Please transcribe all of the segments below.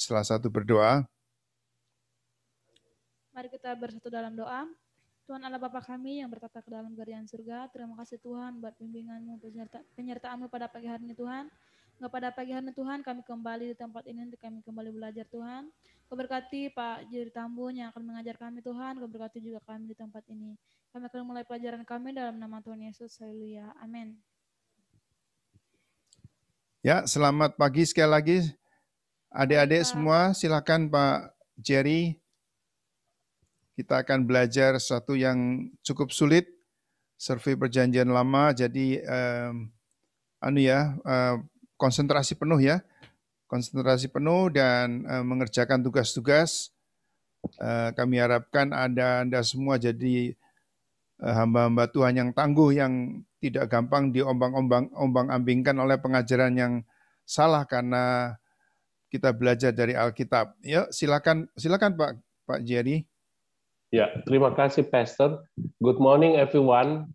salah satu berdoa. Mari kita bersatu dalam doa. Tuhan Allah Bapa kami yang bertata ke dalam kerjaan surga, terima kasih Tuhan buat bimbinganmu, penyerta, penyertaanmu pada pagi hari ini Tuhan. Kepada pada pagi hari ini Tuhan, kami kembali di tempat ini untuk kami kembali belajar Tuhan. Keberkati Pak Juri Tambun yang akan mengajar kami Tuhan, keberkati juga kami di tempat ini. Kami akan mulai pelajaran kami dalam nama Tuhan Yesus, haleluya, amin. Ya, selamat pagi sekali lagi Adik-adik iya. semua, silakan Pak Jerry. Kita akan belajar satu yang cukup sulit, survei perjanjian lama. Jadi, eh, anu ya, eh, konsentrasi penuh ya, konsentrasi penuh dan eh, mengerjakan tugas-tugas. Eh, kami harapkan ada anda semua jadi eh, hamba-hamba Tuhan yang tangguh yang tidak gampang diombang-ombang ombang-ambingkan oleh pengajaran yang salah karena kita belajar dari Alkitab. Ya, silakan silakan Pak Pak Jerry. Ya, terima kasih Pastor. Good morning everyone.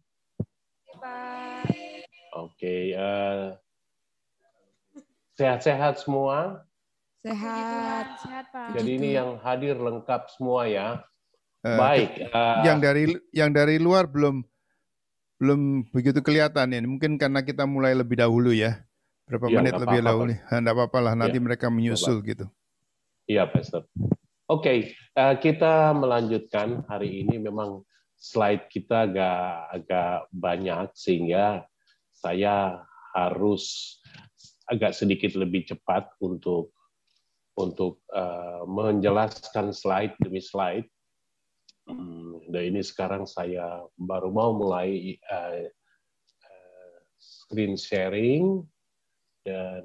Oke, okay, uh, eh, sehat-sehat semua. Sehat. Sehat Pak. Jadi ini gitu. yang hadir lengkap semua ya. Uh, Baik. Uh, yang dari yang dari luar belum belum begitu kelihatan ini. Ya. Mungkin karena kita mulai lebih dahulu ya berapa ya, menit lebih lalu nih. Tidak apa-apa lah, iya, nanti ya, mereka menyusul apa. gitu. Iya, Pastor. Oke, okay, eh, kita melanjutkan hari ini memang slide kita agak agak banyak sehingga saya harus agak sedikit lebih cepat untuk untuk uh, menjelaskan slide demi slide. Hmm, dan ini sekarang saya baru mau mulai uh, screen sharing dan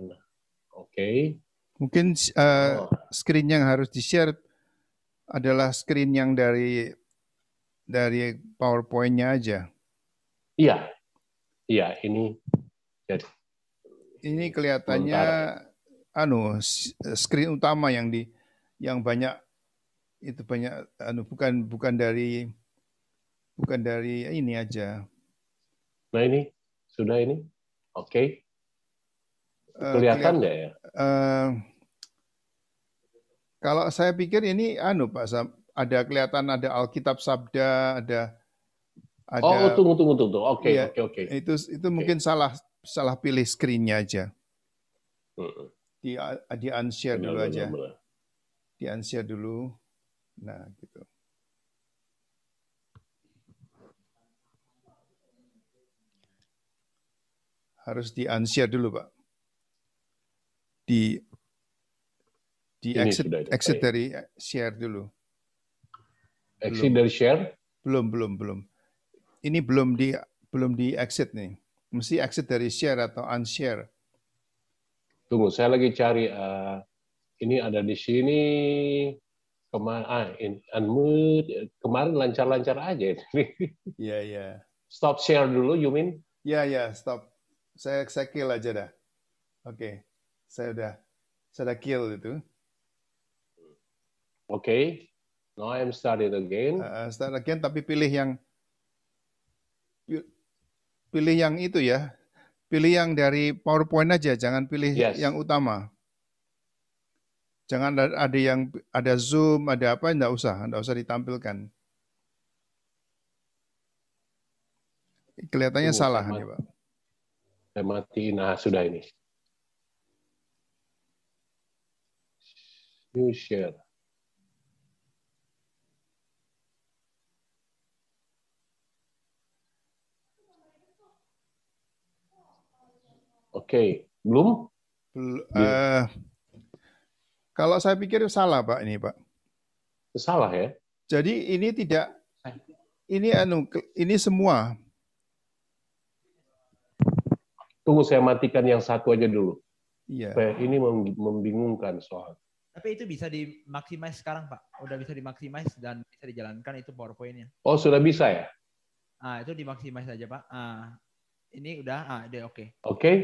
oke. Okay. Mungkin uh, oh. screen yang harus di-share adalah screen yang dari dari PowerPoint-nya aja. Iya. Iya, ini jadi ini kelihatannya Bentar. anu screen utama yang di yang banyak itu banyak anu bukan bukan dari bukan dari ini aja. Nah ini sudah ini, oke. Okay. Eh, kelihatan nggak ya? Uh, kalau saya pikir ini anu Pak Sam, ada kelihatan ada Alkitab Sabda, ada ada Oh, tunggu tunggu tunggu. Oke, okay, ya, oke okay, oke. Okay. Itu itu mungkin salah salah pilih screen-nya aja. Hmm. Di di unshare dulu benar, aja. Benar. Di unshare dulu. Nah, gitu. Harus di unshare dulu, Pak di di Ini exit exit iya. dari eh, share dulu. Exit dari share? Belum, belum, belum. Ini belum di belum di exit nih. Mesti exit dari share atau unshare. Tunggu, saya lagi cari uh, ini ada di sini kemarin ah, in, unmute kemarin lancar-lancar aja ya. Iya, yeah, iya. Yeah. Stop share dulu, you mean? Iya yeah, ya, stop. Saya saya kill aja dah. Oke. Okay saya udah saya kill itu. Oke. Okay. Now I'm starting again. Uh, uh start again tapi pilih yang pilih yang itu ya. Pilih yang dari PowerPoint aja, jangan pilih yes. yang utama. Jangan ada yang ada Zoom, ada apa enggak usah, enggak usah ditampilkan. Kelihatannya salah nih, Pak. Saya matiin, nah sudah ini. You share. Oke, okay. belum? Bel uh, eh, kalau saya pikir salah Pak ini Pak. Salah ya? Jadi ini tidak ini anu ini semua. Tunggu saya matikan yang satu aja dulu. Iya. Yeah. Ini membingungkan soal. Tapi itu bisa dimaksimais sekarang, Pak. Udah bisa dimaksimais dan bisa dijalankan itu PowerPoint-nya. Oh, sudah bisa ya? Ah, itu dimaksimais saja Pak. Ah, ini udah ah, udah oke. Okay. Oke. Okay?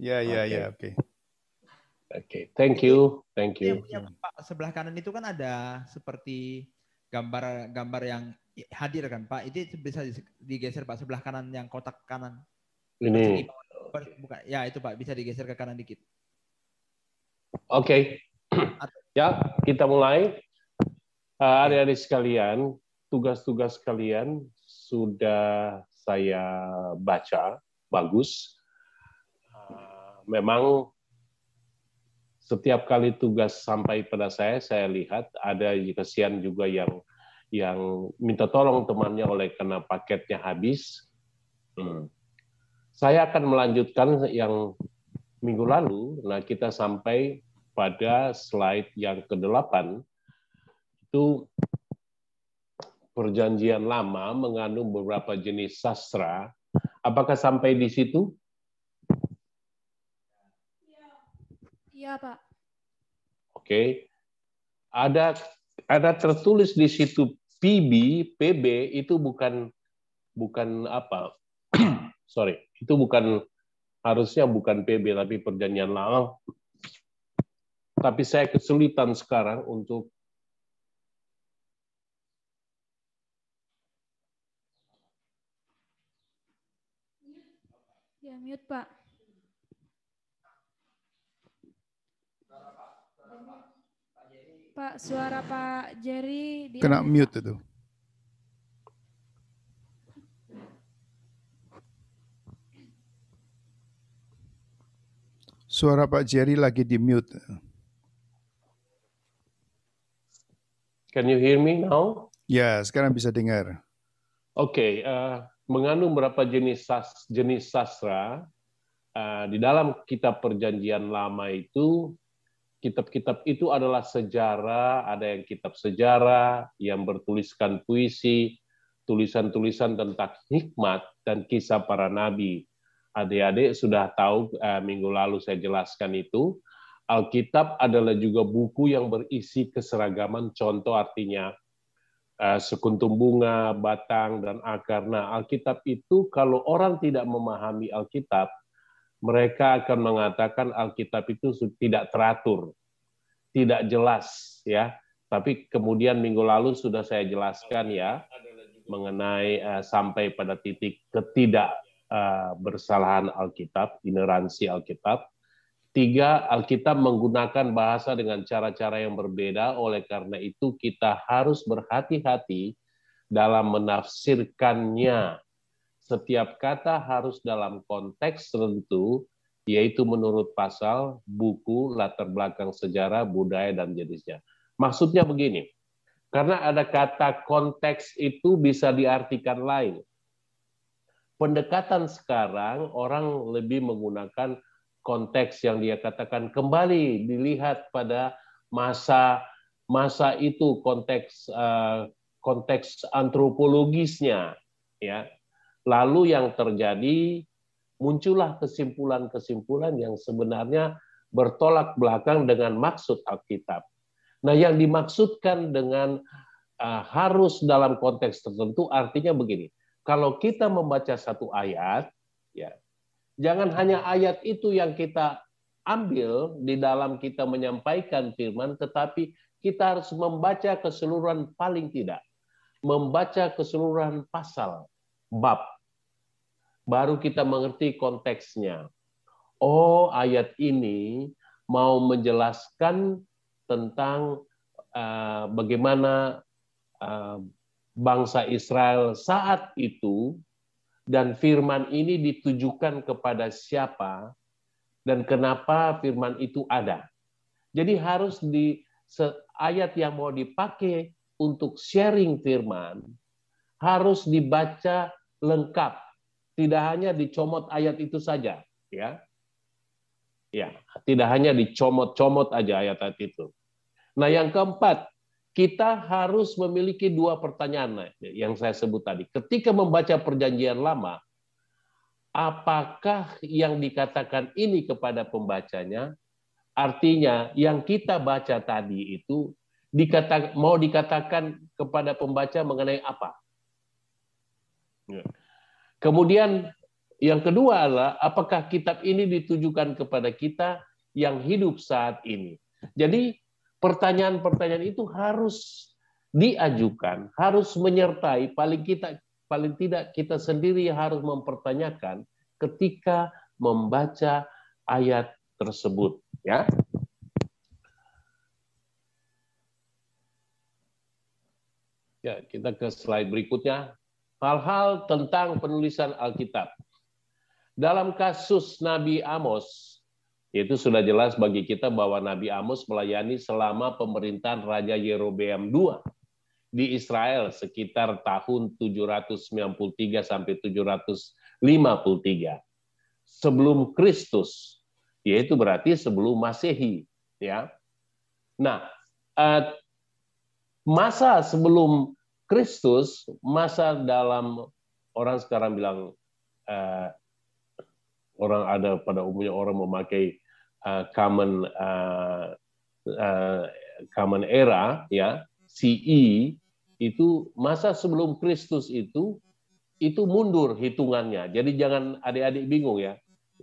Ya, ya, okay. ya, oke. Okay. Oke, okay. thank you. Thank you. Yang ya, iya, Pak sebelah kanan itu kan ada seperti gambar-gambar yang hadir kan, Pak. Itu bisa digeser Pak sebelah kanan yang kotak kanan. Ini. Bukan, ya itu Pak, bisa digeser ke kanan dikit. Oke. Okay ya, kita mulai. Hari-hari eh, sekalian, tugas-tugas kalian sudah saya baca, bagus. Eh, memang setiap kali tugas sampai pada saya, saya lihat ada kesian juga yang yang minta tolong temannya oleh karena paketnya habis. Hmm. Saya akan melanjutkan yang minggu lalu. Nah, kita sampai pada slide yang ke-8 itu perjanjian lama mengandung beberapa jenis sastra. Apakah sampai di situ? Iya, ya, Pak. Oke. Okay. Ada ada tertulis di situ PB, PB itu bukan bukan apa? sorry, itu bukan harusnya bukan PB tapi perjanjian lama tapi saya kesulitan sekarang untuk Ya, mute, Pak. Pak, suara Pak Jerry di kena mute itu. Suara Pak Jerry lagi di mute. Can you hear me now? Ya, sekarang bisa dengar. Oke, okay, uh, eh, mengandung berapa jenis sas, jenis sastra uh, di dalam kitab Perjanjian Lama itu kitab-kitab itu adalah sejarah, ada yang kitab sejarah yang bertuliskan puisi, tulisan-tulisan tentang hikmat dan kisah para nabi. Adik-adik sudah tahu uh, minggu lalu saya jelaskan itu. Alkitab adalah juga buku yang berisi keseragaman contoh artinya eh, sekuntum bunga, batang, dan akar. Nah, Alkitab itu kalau orang tidak memahami Alkitab, mereka akan mengatakan Alkitab itu tidak teratur, tidak jelas, ya. Tapi kemudian minggu lalu sudah saya jelaskan ya mengenai uh, sampai pada titik ketidak uh, bersalahan Alkitab, ineransi Alkitab. Tiga, Alkitab menggunakan bahasa dengan cara-cara yang berbeda. Oleh karena itu, kita harus berhati-hati dalam menafsirkannya. Setiap kata harus dalam konteks tertentu, yaitu menurut pasal, buku, latar belakang sejarah, budaya, dan jenisnya. Maksudnya begini, karena ada kata konteks itu bisa diartikan lain. Pendekatan sekarang orang lebih menggunakan konteks yang dia katakan kembali dilihat pada masa masa itu konteks eh, konteks antropologisnya ya lalu yang terjadi muncullah kesimpulan-kesimpulan yang sebenarnya bertolak belakang dengan maksud Alkitab nah yang dimaksudkan dengan uh, harus dalam konteks tertentu artinya begini kalau kita membaca satu ayat ya Jangan hanya ayat itu yang kita ambil di dalam kita menyampaikan firman, tetapi kita harus membaca keseluruhan paling tidak. Membaca keseluruhan pasal, bab. Baru kita mengerti konteksnya. Oh, ayat ini mau menjelaskan tentang uh, bagaimana uh, bangsa Israel saat itu dan firman ini ditujukan kepada siapa dan kenapa firman itu ada. Jadi harus di ayat yang mau dipakai untuk sharing firman harus dibaca lengkap, tidak hanya dicomot ayat itu saja, ya. Ya, tidak hanya dicomot-comot aja ayat-ayat itu. Nah, yang keempat, kita harus memiliki dua pertanyaan yang saya sebut tadi. Ketika membaca perjanjian lama, apakah yang dikatakan ini kepada pembacanya? Artinya yang kita baca tadi itu dikata, mau dikatakan kepada pembaca mengenai apa? Ya. Kemudian yang kedua adalah apakah kitab ini ditujukan kepada kita yang hidup saat ini. Jadi pertanyaan-pertanyaan itu harus diajukan, harus menyertai paling kita paling tidak kita sendiri harus mempertanyakan ketika membaca ayat tersebut ya. Ya, kita ke slide berikutnya. Hal-hal tentang penulisan Alkitab. Dalam kasus Nabi Amos, itu sudah jelas bagi kita bahwa Nabi Amos melayani selama pemerintahan Raja Yerobeam II di Israel sekitar tahun 793 sampai 753 sebelum Kristus, yaitu berarti sebelum Masehi, ya. Nah, eh, masa sebelum Kristus, masa dalam orang sekarang bilang eh, orang ada pada umumnya orang memakai uh, common uh, uh, common era ya CE itu masa sebelum Kristus itu itu mundur hitungannya. Jadi jangan adik-adik bingung ya.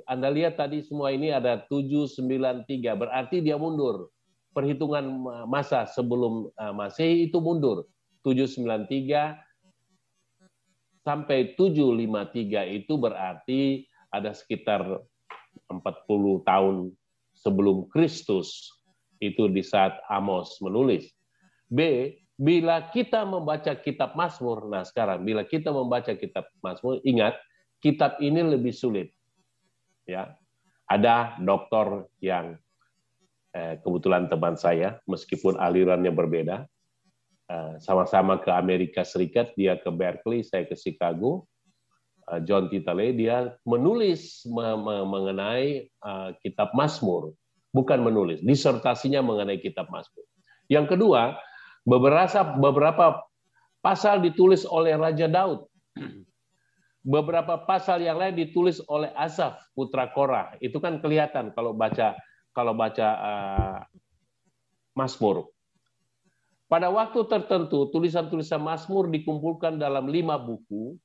Anda lihat tadi semua ini ada 793 berarti dia mundur. Perhitungan masa sebelum uh, Masehi itu mundur. 793 sampai 753 itu berarti ada sekitar 40 tahun sebelum Kristus. Itu di saat Amos menulis. B, bila kita membaca kitab Mazmur, nah sekarang bila kita membaca kitab Mazmur, ingat kitab ini lebih sulit. Ya, ada doktor yang eh, kebetulan teman saya, meskipun alirannya berbeda, eh, sama-sama ke Amerika Serikat, dia ke Berkeley, saya ke Chicago, Eh, John Titale dia menulis mengenai eh, kitab Mazmur, bukan menulis, disertasinya mengenai kitab Mazmur. Yang kedua, beberapa beberapa pasal ditulis oleh Raja Daud. Beberapa pasal yang lain ditulis oleh Asaf, putra Korah. Itu kan kelihatan kalau baca kalau baca uh, Mazmur. Pada waktu tertentu, tulisan-tulisan Mazmur dikumpulkan dalam lima buku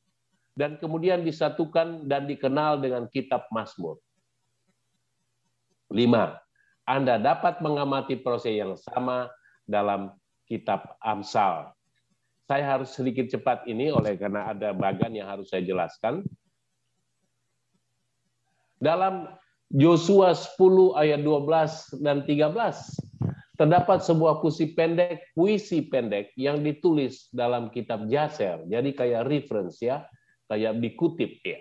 dan kemudian disatukan dan dikenal dengan kitab Mazmur. Lima, Anda dapat mengamati proses yang sama dalam kitab Amsal. Saya harus sedikit cepat ini oleh karena ada bagan yang harus saya jelaskan. Dalam Yosua 10 ayat 12 dan 13 terdapat sebuah puisi pendek, puisi pendek yang ditulis dalam kitab Jaser. Jadi kayak reference ya kayak dikutip ya.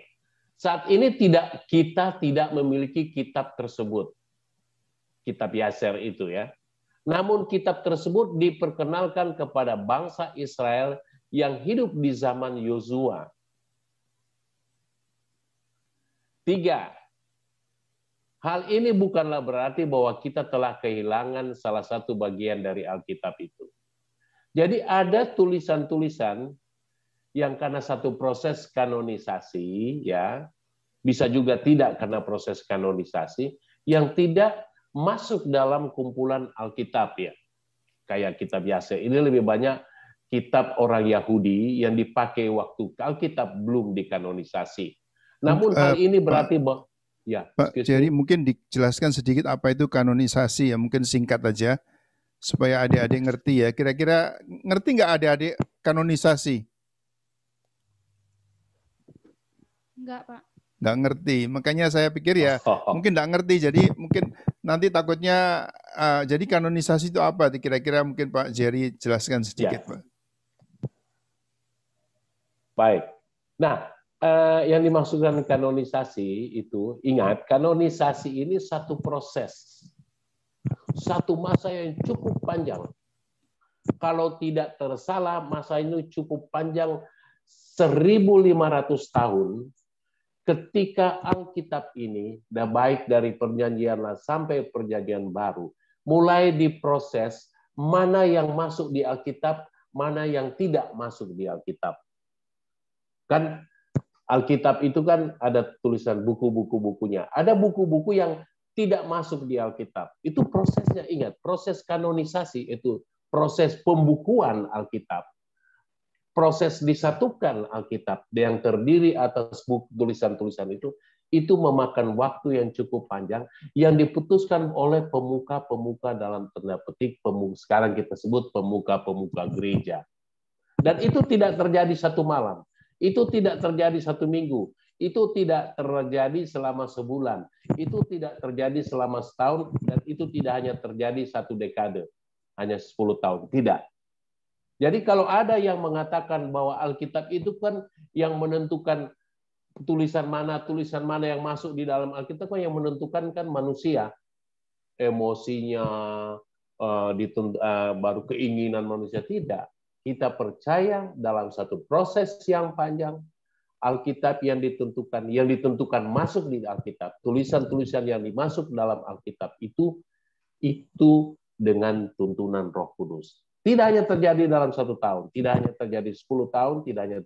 Saat ini tidak kita tidak memiliki kitab tersebut. Kitab Yaser itu ya. Namun kitab tersebut diperkenalkan kepada bangsa Israel yang hidup di zaman Yosua. Tiga, hal ini bukanlah berarti bahwa kita telah kehilangan salah satu bagian dari Alkitab itu. Jadi ada tulisan-tulisan yang karena satu proses kanonisasi ya bisa juga tidak karena proses kanonisasi yang tidak masuk dalam kumpulan Alkitab ya kayak kitab biasa ini lebih banyak kitab orang Yahudi yang dipakai waktu Alkitab belum dikanonisasi namun uh, hal eh, ini berarti bahwa ya Pak jadi mungkin dijelaskan sedikit apa itu kanonisasi ya mungkin singkat aja supaya adik-adik ngerti ya kira-kira ngerti nggak adik-adik kanonisasi Enggak, Pak. Enggak ngerti. Makanya saya pikir ya mungkin enggak ngerti. Jadi mungkin nanti takutnya uh, jadi kanonisasi itu apa? Kira-kira mungkin Pak Jerry jelaskan sedikit, ya. Pak. Baik. Nah, eh, yang dimaksudkan kanonisasi itu ingat kanonisasi ini satu proses. Satu masa yang cukup panjang. Kalau tidak tersalah masa ini cukup panjang 1500 tahun ketika Alkitab ini, baik dari perjanjian lama sampai perjanjian baru, mulai diproses mana yang masuk di Alkitab, mana yang tidak masuk di Alkitab. Kan Alkitab itu kan ada tulisan buku-buku-bukunya. Ada buku-buku yang tidak masuk di Alkitab. Itu prosesnya ingat, proses kanonisasi itu proses pembukuan Alkitab proses disatukan Alkitab yang terdiri atas buku tulisan-tulisan itu itu memakan waktu yang cukup panjang yang diputuskan oleh pemuka-pemuka dalam tanda petik pemuka, sekarang kita sebut pemuka-pemuka gereja. Dan itu tidak terjadi satu malam, itu tidak terjadi satu minggu, itu tidak terjadi selama sebulan, itu tidak terjadi selama setahun dan itu tidak hanya terjadi satu dekade, hanya sepuluh tahun, tidak jadi kalau ada yang mengatakan bahwa Alkitab itu kan yang menentukan tulisan mana, tulisan mana yang masuk di dalam Alkitab kan yang menentukan kan manusia. Emosinya, eh, eh, baru keinginan manusia. Tidak. Kita percaya dalam satu proses yang panjang, Alkitab yang ditentukan, yang ditentukan masuk di Alkitab, tulisan-tulisan yang dimasuk dalam Alkitab itu, itu dengan tuntunan Roh Kudus tidak hanya terjadi dalam satu tahun, tidak hanya terjadi 10 tahun, tidak hanya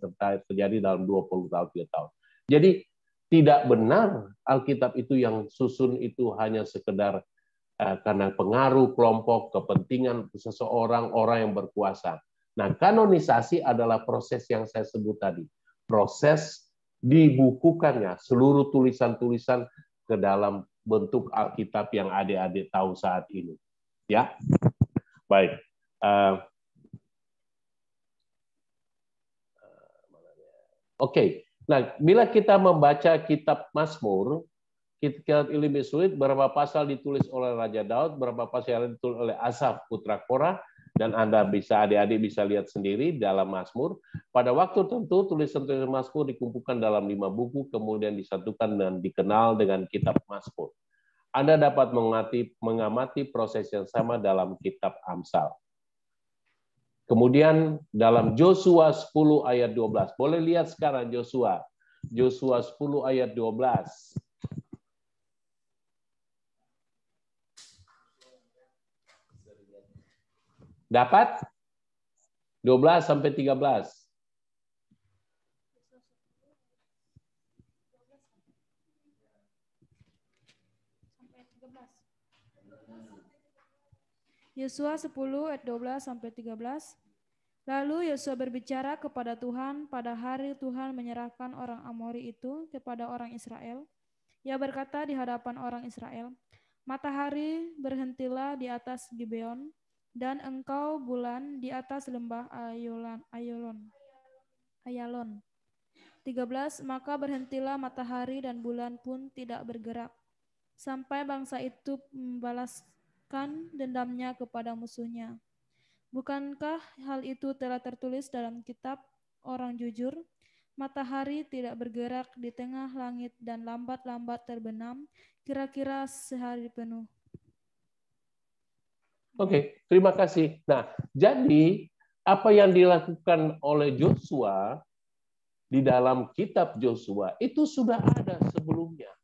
terjadi dalam 20 tahun, 3 tahun. Jadi tidak benar Alkitab itu yang susun itu hanya sekedar eh, karena pengaruh kelompok, kepentingan seseorang, orang yang berkuasa. Nah, kanonisasi adalah proses yang saya sebut tadi. Proses dibukukannya seluruh tulisan-tulisan ke dalam bentuk Alkitab yang adik-adik tahu saat ini. Ya, baik. Eh, Oke, okay. nah bila kita membaca kitab Mazmur, kitab ilmi sulit, berapa pasal ditulis oleh Raja Daud, berapa pasal ditulis oleh Asaf putra Korah, dan Anda bisa adik-adik bisa lihat sendiri dalam Mazmur. Pada waktu tentu tulisan-tulisan Mazmur dikumpulkan dalam lima buku, kemudian disatukan dan dikenal dengan kitab Mazmur. Anda dapat mengamati proses yang sama dalam kitab Amsal. Kemudian dalam Joshua 10 ayat 12. Boleh lihat sekarang Joshua. Joshua 10 ayat 12. Dapat? 12 sampai 13. Yosua 10 ayat 12 sampai 13. Lalu Yosua berbicara kepada Tuhan pada hari Tuhan menyerahkan orang Amori itu kepada orang Israel. Ia berkata di hadapan orang Israel, Matahari berhentilah di atas Gibeon, dan engkau bulan di atas lembah Ayolan, Ayolon. Ayalon. 13. Maka berhentilah matahari dan bulan pun tidak bergerak. Sampai bangsa itu membalas menumpahkan dendamnya kepada musuhnya. Bukankah hal itu telah tertulis dalam kitab orang jujur? Matahari tidak bergerak di tengah langit dan lambat-lambat terbenam kira-kira sehari penuh. Oke, okay, terima kasih. Nah, jadi apa yang dilakukan oleh Joshua di dalam kitab Joshua itu sudah ada sebelumnya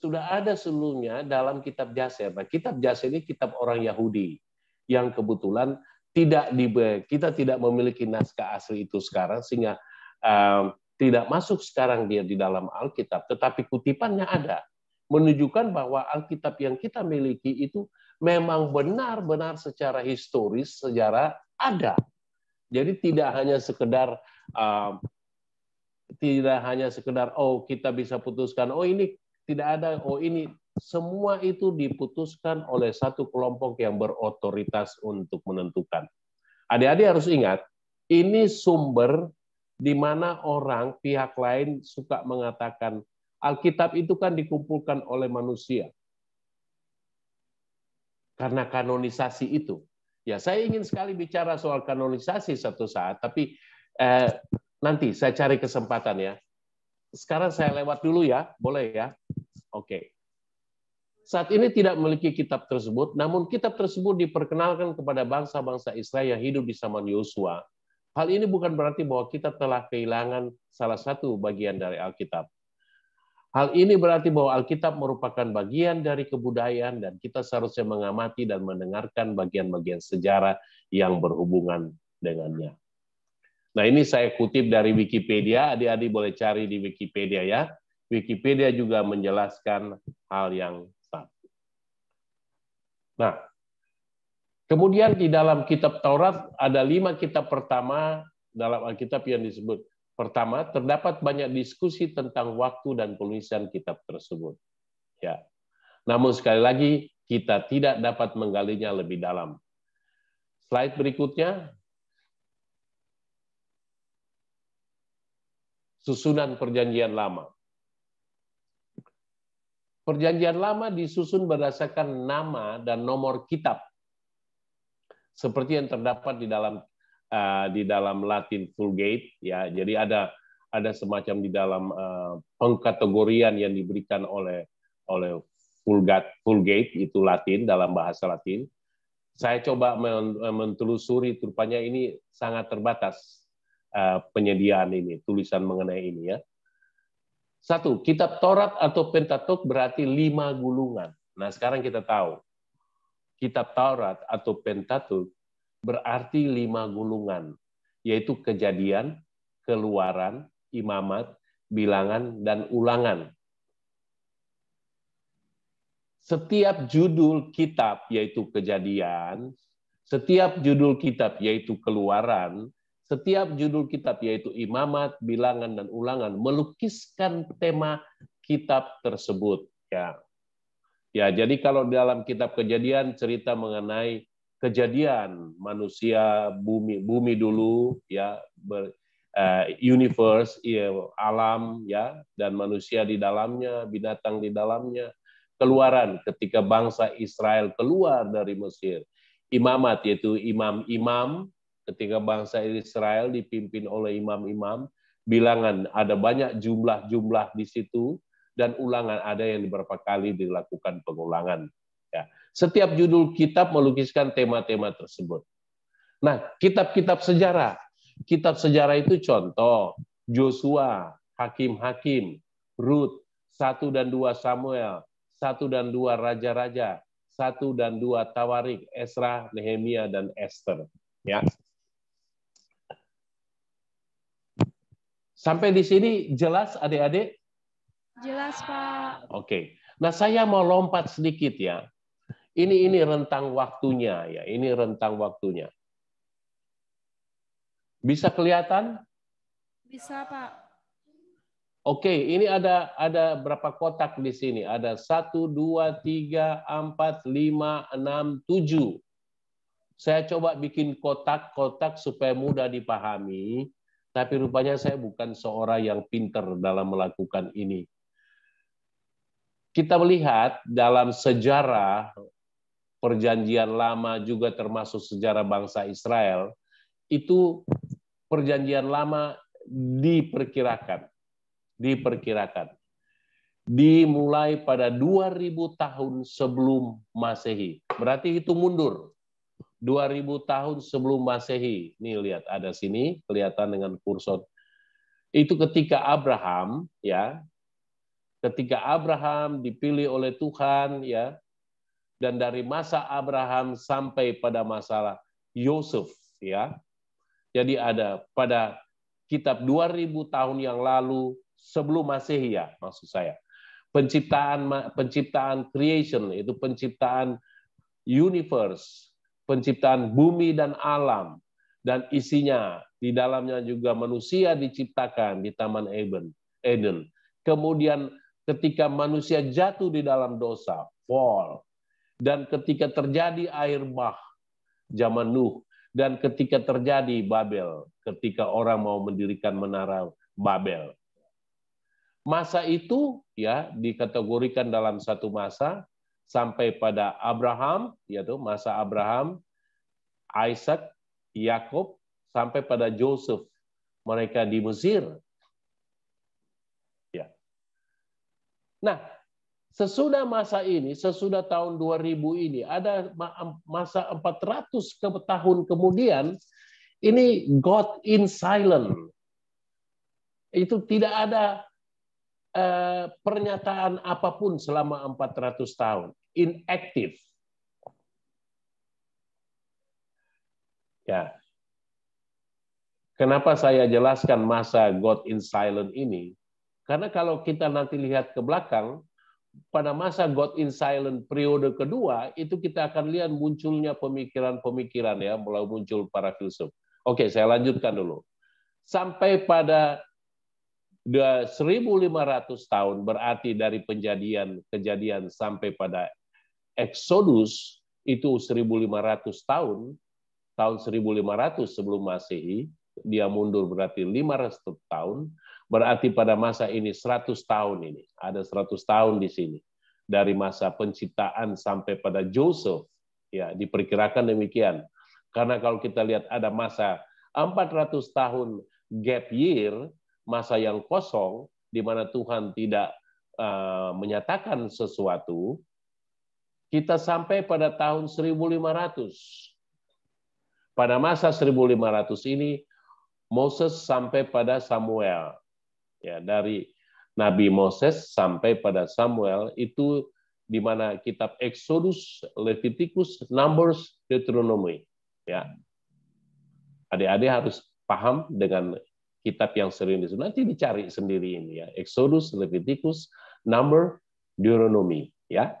sudah ada sebelumnya dalam kitab Jaser. Nah, kitab Jaser ini kitab orang Yahudi yang kebetulan tidak di kita tidak memiliki naskah asli itu sekarang sehingga um, tidak masuk sekarang dia di dalam Alkitab, tetapi kutipannya ada menunjukkan bahwa Alkitab yang kita miliki itu memang benar-benar secara historis sejarah ada. Jadi tidak hanya sekedar uh, tidak hanya sekedar oh kita bisa putuskan oh ini tidak ada oh ini semua itu diputuskan oleh satu kelompok yang berotoritas untuk menentukan. Adik-adik harus ingat, ini sumber di mana orang pihak lain suka mengatakan Alkitab itu kan dikumpulkan oleh manusia. Karena kanonisasi itu. Ya, saya ingin sekali bicara soal kanonisasi satu saat, tapi eh, nanti saya cari kesempatan ya. Sekarang saya lewat dulu ya, boleh ya? Oke. Saat ini tidak memiliki kitab tersebut, namun kitab tersebut diperkenalkan kepada bangsa-bangsa Israel yang hidup di zaman Yosua. Hal ini bukan berarti bahwa kita telah kehilangan salah satu bagian dari Alkitab. Hal ini berarti bahwa Alkitab merupakan bagian dari kebudayaan dan kita seharusnya mengamati dan mendengarkan bagian-bagian sejarah yang berhubungan dengannya. Nah ini saya kutip dari Wikipedia, adik-adik boleh cari di Wikipedia ya. Wikipedia juga menjelaskan hal yang sama. Nah, kemudian di dalam kitab Taurat ada lima kitab pertama dalam Alkitab yang disebut. Pertama, terdapat banyak diskusi tentang waktu dan penulisan kitab tersebut. Ya. Namun sekali lagi, kita tidak dapat menggalinya lebih dalam. Slide berikutnya, susunan perjanjian lama. Perjanjian lama disusun berdasarkan nama dan nomor kitab, seperti yang terdapat di dalam uh, di dalam Latin Vulgate. Ya, jadi ada ada semacam di dalam uh, pengkategorian yang diberikan oleh oleh Vulgate, Vulgate itu Latin dalam bahasa Latin. Saya coba menelusuri, rupanya ini sangat terbatas uh, penyediaan ini, tulisan mengenai ini ya satu, kitab Taurat atau Pentatok berarti lima gulungan. Nah, sekarang kita tahu. Kitab Taurat atau Pentatok berarti lima gulungan, yaitu kejadian, keluaran, imamat, bilangan, dan ulangan. Setiap judul kitab, yaitu kejadian, setiap judul kitab, yaitu keluaran, setiap judul kitab yaitu Imamat, Bilangan dan Ulangan melukiskan tema kitab tersebut ya. Ya, jadi kalau dalam kitab Kejadian cerita mengenai kejadian manusia bumi bumi dulu ya ber, uh, universe ya, alam ya dan manusia di dalamnya binatang di dalamnya keluaran ketika bangsa Israel keluar dari Mesir imamat yaitu imam-imam ketika bangsa Israel dipimpin oleh imam-imam, bilangan ada banyak jumlah-jumlah di situ dan ulangan ada yang beberapa kali dilakukan pengulangan. Ya. Setiap judul kitab melukiskan tema-tema tersebut. Nah, kitab-kitab sejarah, kitab sejarah itu contoh Joshua, Hakim-Hakim, Ruth, 1 dan 2 Samuel, 1 dan 2 Raja-Raja, satu dan dua Tawarik, Esra, Nehemia, dan Esther. Ya, Sampai di sini jelas adik-adik? Jelas, Pak. Oke. Nah, saya mau lompat sedikit ya. Ini ini rentang waktunya ya, ini rentang waktunya. Bisa kelihatan? Bisa, Pak. Oke, ini ada ada berapa kotak di sini? Ada satu, dua, tiga, empat, lima, enam, tujuh. Saya coba bikin kotak-kotak supaya mudah dipahami tapi rupanya saya bukan seorang yang pinter dalam melakukan ini. Kita melihat dalam sejarah perjanjian lama juga termasuk sejarah bangsa Israel, itu perjanjian lama diperkirakan. Diperkirakan. Dimulai pada 2000 tahun sebelum Masehi. Berarti itu mundur 2000 tahun sebelum Masehi. Nih lihat ada sini kelihatan dengan kursor. Itu ketika Abraham ya. Ketika Abraham dipilih oleh Tuhan ya. Dan dari masa Abraham sampai pada masalah Yusuf ya. Jadi ada pada kitab 2000 tahun yang lalu sebelum Masehi ya maksud saya. Penciptaan penciptaan creation itu penciptaan universe penciptaan bumi dan alam dan isinya di dalamnya juga manusia diciptakan di taman Eden. Eden. Kemudian ketika manusia jatuh di dalam dosa, fall. Dan ketika terjadi air bah zaman Nuh dan ketika terjadi Babel, ketika orang mau mendirikan menara Babel. Masa itu ya dikategorikan dalam satu masa sampai pada Abraham, yaitu masa Abraham, Isaac, Yakub, sampai pada Joseph. Mereka di Mesir. Ya. Nah, sesudah masa ini, sesudah tahun 2000 ini, ada masa 400 ke tahun kemudian, ini God in silence. Itu tidak ada eh, pernyataan apapun selama 400 tahun inactive. Ya. Kenapa saya jelaskan masa God in silent ini? Karena kalau kita nanti lihat ke belakang, pada masa God in silent periode kedua, itu kita akan lihat munculnya pemikiran-pemikiran ya, mulai muncul para filsuf. Oke, saya lanjutkan dulu. Sampai pada 1500 tahun berarti dari penjadian kejadian sampai pada Eksodus itu 1500 tahun, tahun 1500 sebelum Masehi, dia mundur berarti 500 tahun, berarti pada masa ini 100 tahun ini. Ada 100 tahun di sini. Dari masa penciptaan sampai pada Joseph. Ya, diperkirakan demikian. Karena kalau kita lihat ada masa 400 tahun gap year, masa yang kosong, di mana Tuhan tidak uh, menyatakan sesuatu, kita sampai pada tahun 1500. Pada masa 1500 ini Moses sampai pada Samuel. Ya, dari Nabi Moses sampai pada Samuel itu di mana kitab Exodus, Leviticus, Numbers, Deuteronomy. Ya. Adik-adik harus paham dengan kitab yang sering disebut. Nanti dicari sendiri ini ya. Exodus, Leviticus, Number, Deuteronomy. Ya.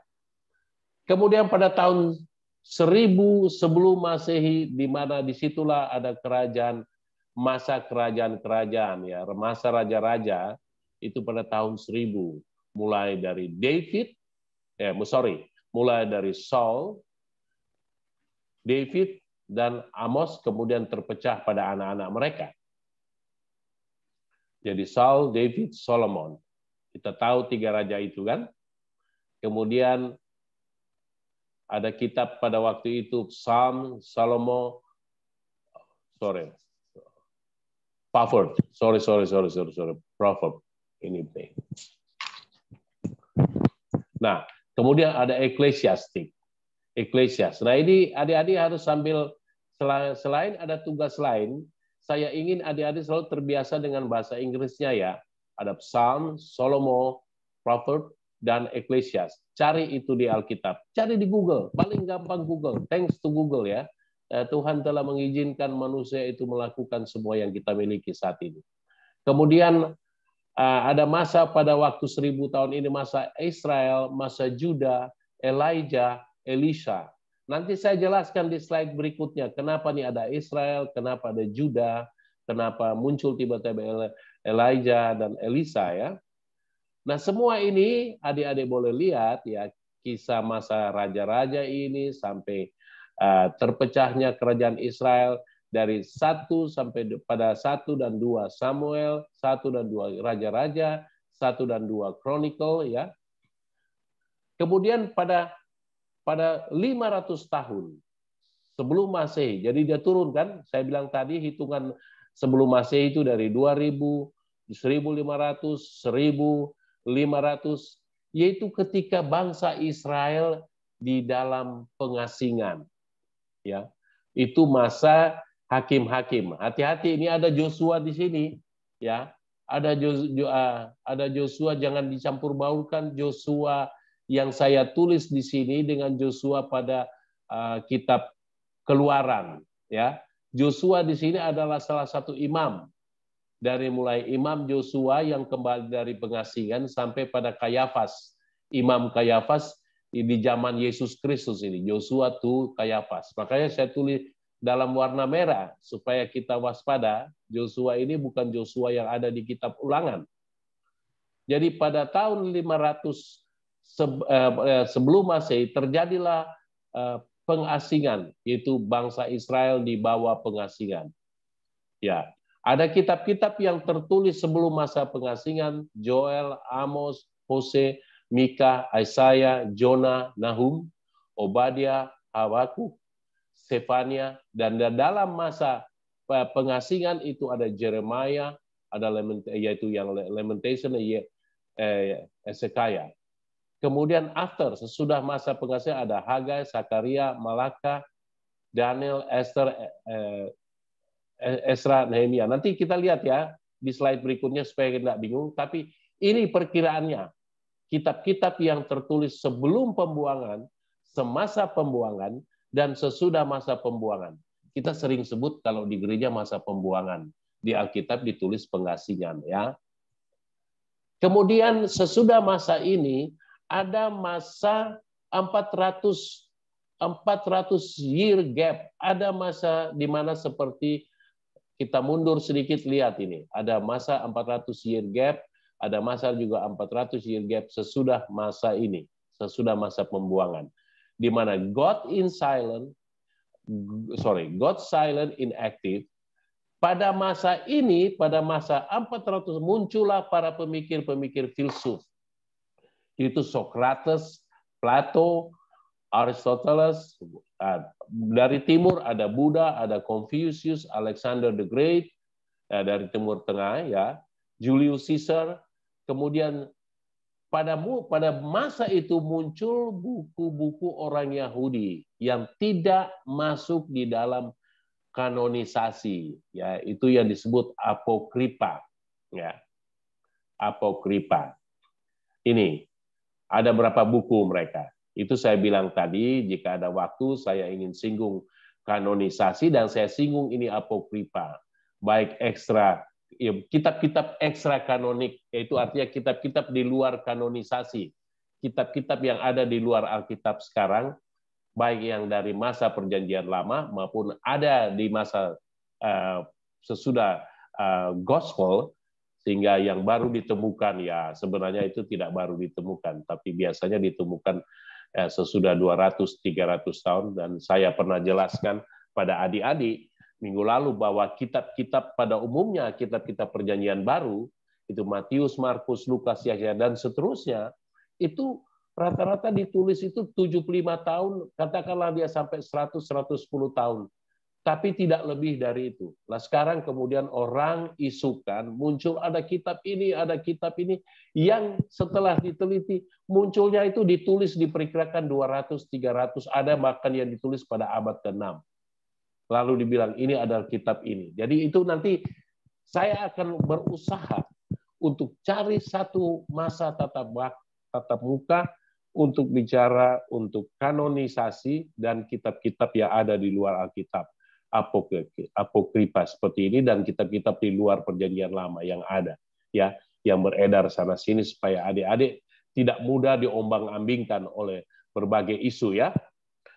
Kemudian pada tahun 1000 sebelum Masehi di mana disitulah ada kerajaan masa kerajaan-kerajaan ya, masa raja-raja itu pada tahun 1000 mulai dari David eh sorry, mulai dari Saul, David dan Amos kemudian terpecah pada anak-anak mereka. Jadi Saul, David, Solomon. Kita tahu tiga raja itu kan. Kemudian ada kitab pada waktu itu Psalm Salomo sorry Proverb sorry sorry sorry sorry sorry Proverb ini nih. Nah kemudian ada Ecclesiastic Ecclesias. Nah ini adik-adik harus sambil selain ada tugas lain saya ingin adik-adik selalu terbiasa dengan bahasa Inggrisnya ya ada Psalm Salomo Proverb dan Ecclesiastes. Cari itu di Alkitab. Cari di Google. Paling gampang Google. Thanks to Google ya. Eh, Tuhan telah mengizinkan manusia itu melakukan semua yang kita miliki saat ini. Kemudian eh, ada masa pada waktu seribu tahun ini, masa Israel, masa Juda, Elijah, Elisha. Nanti saya jelaskan di slide berikutnya, kenapa nih ada Israel, kenapa ada Juda, kenapa muncul tiba-tiba Elijah dan Elisa ya. Nah, semua ini adik-adik boleh lihat ya kisah masa raja-raja ini sampai uh, terpecahnya kerajaan Israel dari satu sampai pada satu dan dua Samuel, satu dan dua raja-raja, satu dan dua Chronicle ya. Kemudian pada pada 500 tahun sebelum Masehi. Jadi dia turun kan? Saya bilang tadi hitungan sebelum Masehi itu dari 2000, 1500, 1000, 500 yaitu ketika bangsa Israel di dalam pengasingan. Ya. Itu masa hakim-hakim. Hati-hati ini ada Joshua di sini, ya. Ada Joshua, ah, ada Joshua jangan dicampur baurkan Joshua yang saya tulis di sini dengan Joshua pada uh, kitab Keluaran, ya. Joshua di sini adalah salah satu imam dari mulai Imam Joshua yang kembali dari pengasingan sampai pada Kayafas. Imam Kayafas di zaman Yesus Kristus ini, Joshua tuh Kayafas. Makanya saya tulis dalam warna merah supaya kita waspada, Joshua ini bukan Joshua yang ada di kitab Ulangan. Jadi pada tahun 500 eh, eh, sebelum Masehi terjadilah eh, pengasingan, yaitu bangsa Israel dibawa pengasingan. Ya, ada kitab-kitab yang tertulis sebelum masa pengasingan, Joel, Amos, Hose, Mika, Isaiah, Jonah, Nahum, Obadiah, Hawaku, Stefania, dan dalam masa pengasingan itu ada Jeremiah, ada yaitu yang Lamentation, eh, Ezekiah. Kemudian after, sesudah masa pengasingan ada Hagai, Sakaria, Malaka, Daniel, Esther, eh, eh, Esra eh, Nehemia. Nanti kita lihat ya di slide berikutnya supaya tidak bingung. Tapi ini perkiraannya. Kitab-kitab yang tertulis sebelum pembuangan, semasa pembuangan, dan sesudah masa pembuangan. Kita sering sebut kalau di gereja masa pembuangan. Di Alkitab ditulis pengasingan. ya. Kemudian sesudah masa ini, ada masa 400 400 year gap. Ada masa di mana seperti kita mundur sedikit lihat ini. Ada masa 400 year gap, ada masa juga 400 year gap sesudah masa ini, sesudah masa pembuangan. Di mana God in silent, sorry, God silent inactive, pada masa ini, pada masa 400 muncullah para pemikir-pemikir filsuf. Itu Socrates, Plato, Aristoteles, dari timur ada Buddha, ada Confucius, Alexander the Great, eh, dari timur tengah ya, Julius Caesar, kemudian pada pada masa itu muncul buku-buku orang Yahudi yang tidak masuk di dalam kanonisasi ya itu yang disebut apokripa ya apokripa ini ada berapa buku mereka itu saya bilang tadi, jika ada waktu saya ingin singgung kanonisasi dan saya singgung ini apokripa baik ekstra ya, kitab-kitab ekstra kanonik, yaitu artinya kitab-kitab di luar kanonisasi, kitab-kitab yang ada di luar Alkitab sekarang, baik yang dari masa Perjanjian Lama maupun ada di masa uh, sesudah uh, Gospel, sehingga yang baru ditemukan ya sebenarnya itu tidak baru ditemukan, tapi biasanya ditemukan eh, sesudah 200-300 tahun dan saya pernah jelaskan pada adik-adik minggu lalu bahwa kitab-kitab pada umumnya kitab-kitab perjanjian baru itu Matius, Markus, Lukas, Yahya dan seterusnya itu rata-rata ditulis itu 75 tahun, katakanlah dia sampai 100 110 tahun tapi tidak lebih dari itu. Nah sekarang kemudian orang isukan, muncul ada kitab ini, ada kitab ini, yang setelah diteliti, munculnya itu ditulis diperkirakan 200-300, ada bahkan yang ditulis pada abad ke-6. Lalu dibilang, ini adalah kitab ini. Jadi itu nanti saya akan berusaha untuk cari satu masa tatap, tatap muka untuk bicara untuk kanonisasi dan kitab-kitab yang ada di luar Alkitab apokrifa seperti ini dan kitab-kitab di luar perjanjian lama yang ada ya yang beredar sana sini supaya adik-adik tidak mudah diombang-ambingkan oleh berbagai isu ya.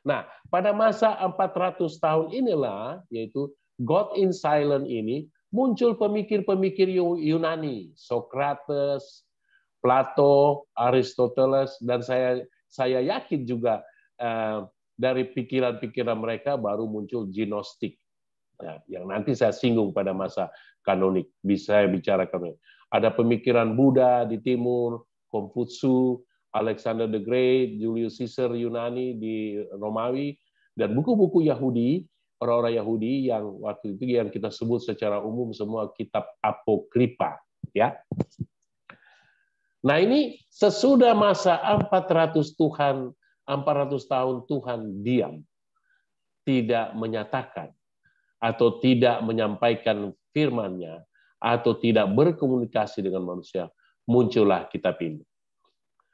Nah, pada masa 400 tahun inilah yaitu God in Silent ini muncul pemikir-pemikir Yunani, Socrates, Plato, Aristoteles dan saya saya yakin juga eh, dari pikiran-pikiran mereka baru muncul ginostik. Ya, yang nanti saya singgung pada masa kanonik, bisa saya bicara kanonik. Ada pemikiran Buddha di timur, Konfutsu, Alexander the Great, Julius Caesar Yunani di Romawi, dan buku-buku Yahudi, orang-orang Yahudi yang waktu itu yang kita sebut secara umum semua kitab apokripa, ya. Nah ini sesudah masa 400 Tuhan 400 tahun Tuhan diam, tidak menyatakan, atau tidak menyampaikan firman-Nya, atau tidak berkomunikasi dengan manusia, muncullah kitab ini.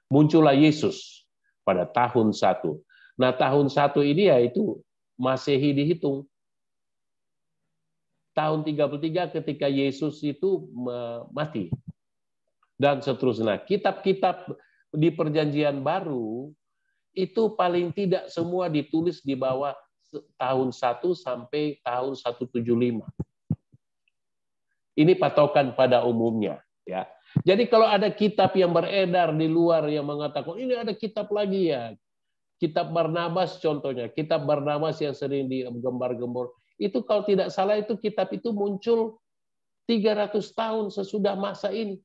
Muncullah Yesus pada tahun satu. Nah tahun satu ini yaitu Masehi dihitung. Tahun 33 ketika Yesus itu mati. Dan seterusnya. Nah, kitab-kitab di perjanjian baru itu paling tidak semua ditulis di bawah tahun 1 sampai tahun 175. Ini patokan pada umumnya, ya. Jadi kalau ada kitab yang beredar di luar yang mengatakan ini ada kitab lagi ya, kitab Barnabas contohnya, kitab Barnabas yang sering digembar-gembor, itu kalau tidak salah itu kitab itu muncul 300 tahun sesudah masa ini.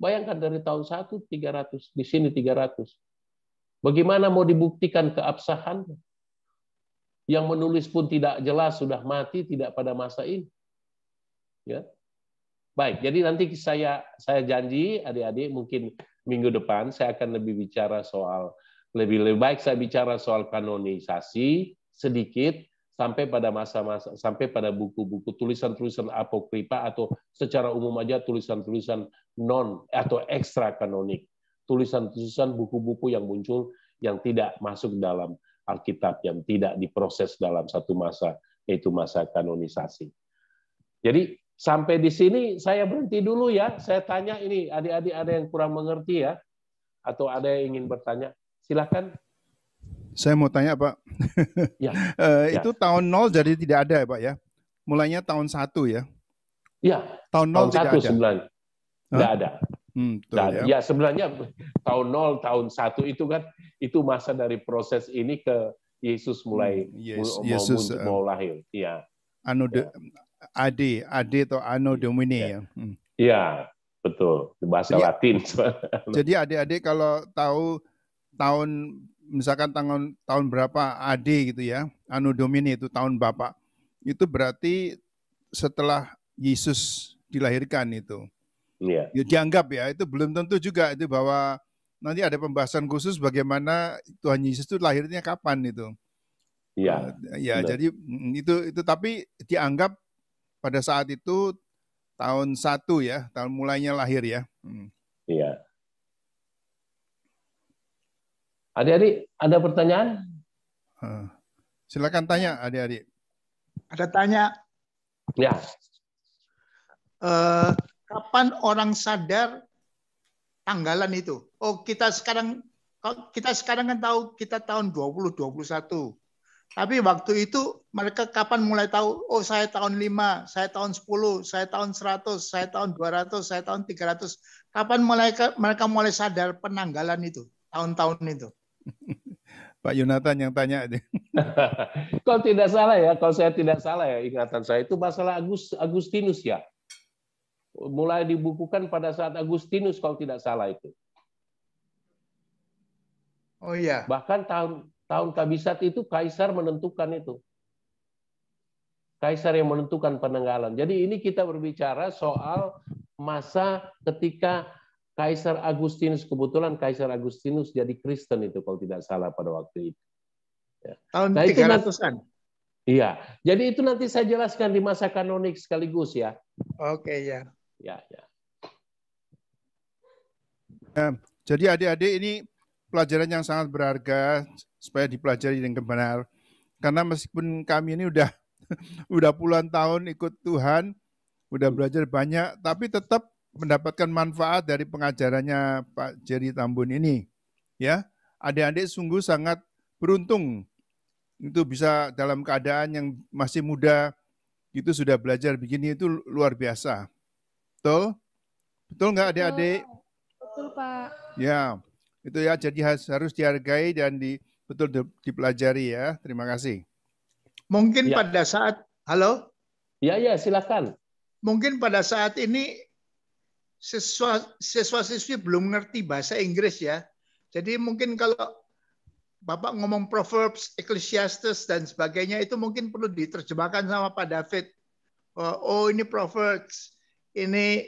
Bayangkan dari tahun 1 300, di sini 300. Bagaimana mau dibuktikan keabsahan? Yang menulis pun tidak jelas sudah mati tidak pada masa ini. Ya. Baik, jadi nanti saya saya janji adik-adik mungkin minggu depan saya akan lebih bicara soal lebih lebih baik saya bicara soal kanonisasi sedikit sampai pada masa-masa sampai pada buku-buku tulisan-tulisan apokripa atau secara umum aja tulisan-tulisan non atau ekstra kanonik tulisan-tulisan buku-buku yang muncul yang tidak masuk dalam Alkitab, yang tidak diproses dalam satu masa, yaitu masa kanonisasi. Jadi sampai di sini saya berhenti dulu ya. Saya tanya ini adik-adik ada yang kurang mengerti ya, atau ada yang ingin bertanya, silakan. Saya mau tanya Pak, ya, eh, ya. itu tahun nol jadi tidak ada ya Pak ya? Mulainya tahun satu ya? Ya. Tahun nol tidak satu ada. Tidak ada. Hmm, betul, Dan ya. ya sebenarnya tahun 0, tahun 1 itu kan itu masa dari proses ini ke Yesus mulai hmm, yes, mau, Yesus, mau, eh, mau lahir. Ya. Anu de, ya. Ade, Ade atau Anu iya, Domini iya. ya. Hmm. Iya, hmm. ya, betul. Bahasa jadi, Latin. jadi adik-adik kalau tahu tahun misalkan tahun tahun berapa Ade gitu ya, Anu Domini itu tahun Bapak. Itu berarti setelah Yesus dilahirkan itu yeah. ya dianggap ya itu belum tentu juga itu bahwa nanti ada pembahasan khusus bagaimana Tuhan Yesus itu lahirnya kapan itu. Iya. Uh, ya, betul. jadi mm, itu itu tapi dianggap pada saat itu tahun satu ya, tahun mulainya lahir ya. Hmm. Iya. Hmm. Adik-adik, ada pertanyaan? Uh, silakan tanya adik-adik. Ada tanya. Ya. Uh, Kapan orang sadar tanggalan itu? Oh, kita sekarang kita sekarang kan tahu kita tahun 2021. Tapi waktu itu mereka kapan mulai tahu, oh saya tahun 5, saya tahun 10, saya tahun 100, saya tahun 200, saya tahun 300. Kapan mulai mereka mulai sadar penanggalan itu, tahun-tahun itu? Pak Yunatan yang tanya aja. kalau tidak salah ya, kalau saya tidak salah ya, ingatan saya itu masalah Agus, Agustinus ya mulai dibukukan pada saat Agustinus kalau tidak salah itu. Oh iya. Bahkan tahun tahun Kabisat itu kaisar menentukan itu. Kaisar yang menentukan penanggalan. Jadi ini kita berbicara soal masa ketika Kaisar Agustinus kebetulan Kaisar Agustinus jadi Kristen itu kalau tidak salah pada waktu itu. Ya. Tahun nah, 300-an. Iya. Jadi itu nanti saya jelaskan di masa kanonik sekaligus ya. Oke ya. Ya, ya. ya jadi adik-adik ini pelajaran yang sangat berharga supaya dipelajari dengan benar. Karena meskipun kami ini udah udah puluhan tahun ikut Tuhan, udah belajar banyak, tapi tetap mendapatkan manfaat dari pengajarannya Pak Jerry Tambun ini. Ya, adik-adik sungguh sangat beruntung itu bisa dalam keadaan yang masih muda itu sudah belajar begini itu luar biasa. Betul? Betul nggak adik-adik? Betul, Pak. Ya, itu ya. Jadi harus dihargai dan di, betul dipelajari ya. Terima kasih. Mungkin ya. pada saat, halo? Ya, ya, silakan. Mungkin pada saat ini siswa siswa siswi belum ngerti bahasa Inggris ya. Jadi mungkin kalau Bapak ngomong Proverbs, Ecclesiastes dan sebagainya itu mungkin perlu diterjemahkan sama Pak David. Oh, oh ini Proverbs, ini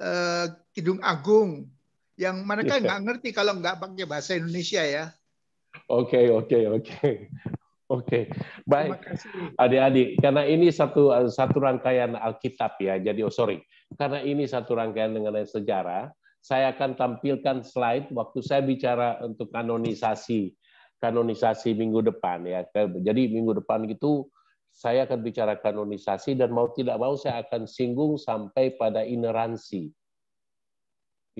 uh, eh, Kidung Agung yang mereka iya. nggak yeah. ngerti kalau nggak pakai bahasa Indonesia ya. Oke, okay, oke, okay, oke. Okay. Oke, baik, adik-adik. Karena ini satu satu rangkaian Alkitab ya, jadi oh sorry, karena ini satu rangkaian mengenai sejarah, saya akan tampilkan slide waktu saya bicara untuk kanonisasi kanonisasi minggu depan ya. Jadi minggu depan itu saya akan bicara kanonisasi dan mau tidak mau saya akan singgung sampai pada ineransi.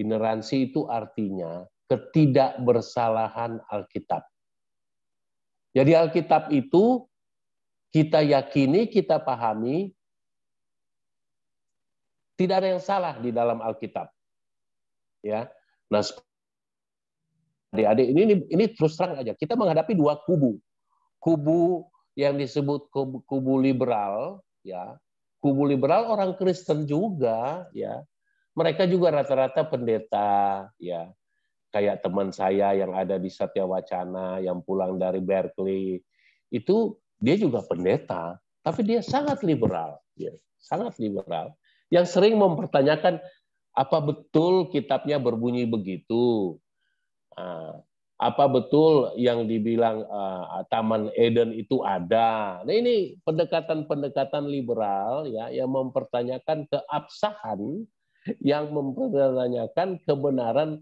Ineransi itu artinya ketidakbersalahan Alkitab. Jadi Alkitab itu kita yakini, kita pahami, tidak ada yang salah di dalam Alkitab. Ya. Nah, adik-adik ini, ini ini terus terang aja kita menghadapi dua kubu. Kubu yang disebut kubu, liberal, ya kubu liberal orang Kristen juga, ya mereka juga rata-rata pendeta, ya kayak teman saya yang ada di Satya Wacana yang pulang dari Berkeley itu dia juga pendeta, tapi dia sangat liberal, ya sangat liberal. Yang sering mempertanyakan apa betul kitabnya berbunyi begitu, ah, apa betul yang dibilang uh, Taman Eden itu ada. Nah ini pendekatan-pendekatan liberal ya yang mempertanyakan keabsahan, yang mempertanyakan kebenaran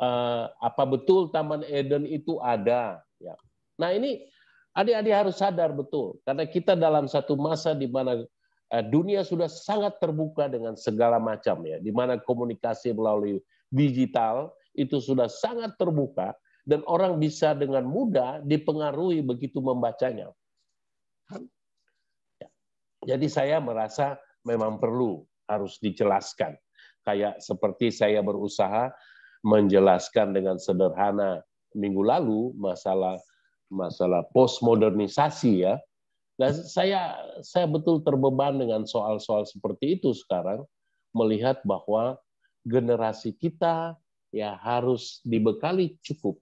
uh, apa betul Taman Eden itu ada. Ya. Nah ini adik-adik harus sadar betul karena kita dalam satu masa di mana uh, dunia sudah sangat terbuka dengan segala macam ya, di mana komunikasi melalui digital itu sudah sangat terbuka dan orang bisa dengan mudah dipengaruhi begitu membacanya. Ya. Jadi saya merasa memang perlu harus dijelaskan. Kayak seperti saya berusaha menjelaskan dengan sederhana minggu lalu masalah masalah postmodernisasi ya. Dan saya saya betul terbeban dengan soal-soal seperti itu sekarang melihat bahwa generasi kita ya harus dibekali cukup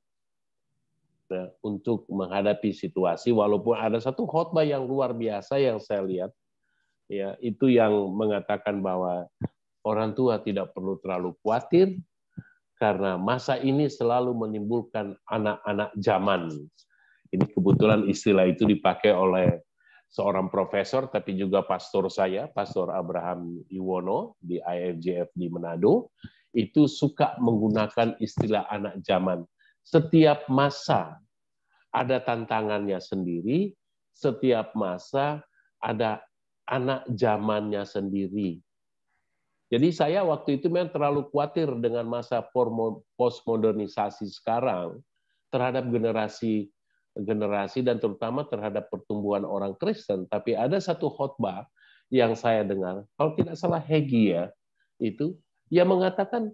ya, untuk menghadapi situasi walaupun ada satu khotbah yang luar biasa yang saya lihat ya itu yang mengatakan bahwa orang tua tidak perlu terlalu khawatir karena masa ini selalu menimbulkan anak-anak zaman. Ini kebetulan istilah itu dipakai oleh seorang profesor tapi juga pastor saya, Pastor Abraham Iwono di IFJF di Manado itu suka menggunakan istilah anak zaman. Setiap masa ada tantangannya sendiri, setiap masa ada anak zamannya sendiri. Jadi saya waktu itu memang terlalu khawatir dengan masa postmodernisasi sekarang terhadap generasi generasi dan terutama terhadap pertumbuhan orang Kristen. Tapi ada satu khotbah yang saya dengar, kalau tidak salah Hegi ya, itu yang mengatakan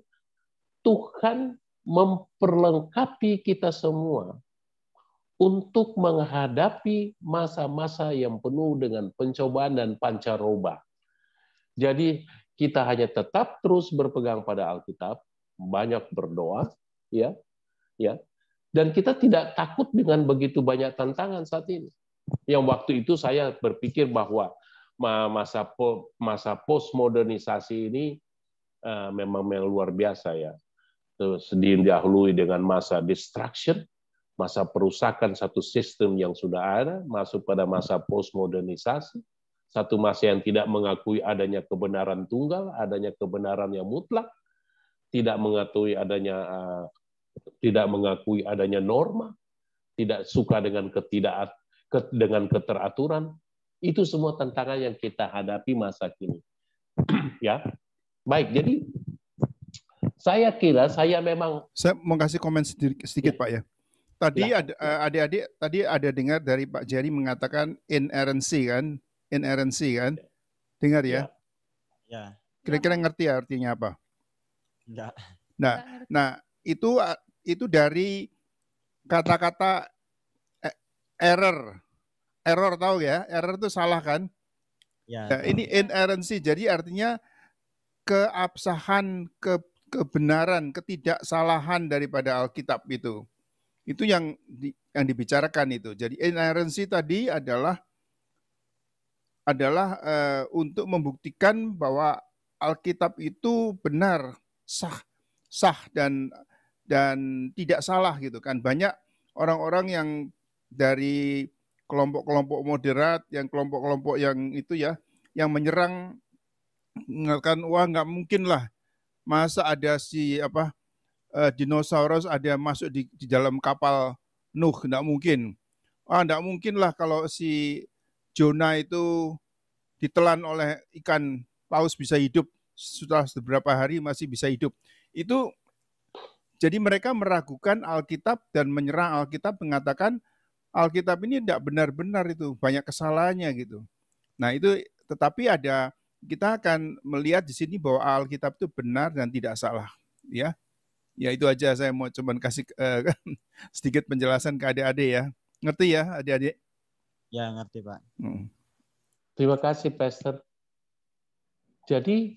Tuhan memperlengkapi kita semua untuk menghadapi masa-masa yang penuh dengan pencobaan dan pancaroba. Jadi kita hanya tetap terus berpegang pada Alkitab, banyak berdoa, ya, ya, dan kita tidak takut dengan begitu banyak tantangan saat ini. Yang waktu itu saya berpikir bahwa masa masa postmodernisasi ini uh, memang yang luar biasa ya. Terus didahului dengan masa destruction, masa perusakan satu sistem yang sudah ada, masuk pada masa postmodernisasi, satu masa yang tidak mengakui adanya kebenaran tunggal, adanya kebenaran yang mutlak, tidak mengakui adanya uh, tidak mengakui adanya norma, tidak suka dengan ketidak dengan keteraturan, itu semua tantangan yang kita hadapi masa kini. ya, Baik, jadi saya kira saya memang saya mau kasih komen sedikit, sedikit ya. Pak ya. Tadi ya. ada eh, adik-adik tadi ada dengar dari Pak Jerry mengatakan inerrancy kan? Inerrancy kan? Dengar ya? Ya. Kira-kira ngerti ya artinya apa? Enggak. Nah, nah itu eh, itu dari kata-kata eh, error. Error tahu ya? Error itu salah kan? Ya. Nah, ini inerrancy jadi artinya keabsahan, ke, kebenaran, ketidaksalahan daripada Alkitab itu. Itu yang di, yang dibicarakan itu. Jadi inerrancy tadi adalah adalah e, untuk membuktikan bahwa Alkitab itu benar, sah, sah dan dan tidak salah gitu kan. Banyak orang-orang yang dari kelompok-kelompok moderat, yang kelompok-kelompok yang itu ya, yang menyerang mengatakan wah nggak mungkin lah masa ada si apa uh, dinosaurus ada masuk di, di dalam kapal Nuh nggak mungkin ah nggak mungkin lah kalau si Jonah itu ditelan oleh ikan paus bisa hidup setelah beberapa hari masih bisa hidup itu jadi mereka meragukan Alkitab dan menyerang Alkitab mengatakan Alkitab ini tidak benar-benar itu banyak kesalahannya gitu. Nah itu tetapi ada kita akan melihat di sini bahwa Alkitab itu benar dan tidak salah, ya. Ya itu aja saya mau cuman kasih uh, sedikit penjelasan ke adik-adik ya. Ngerti ya adik-adik? Ya ngerti Pak. Hmm. Terima kasih Pastor. Jadi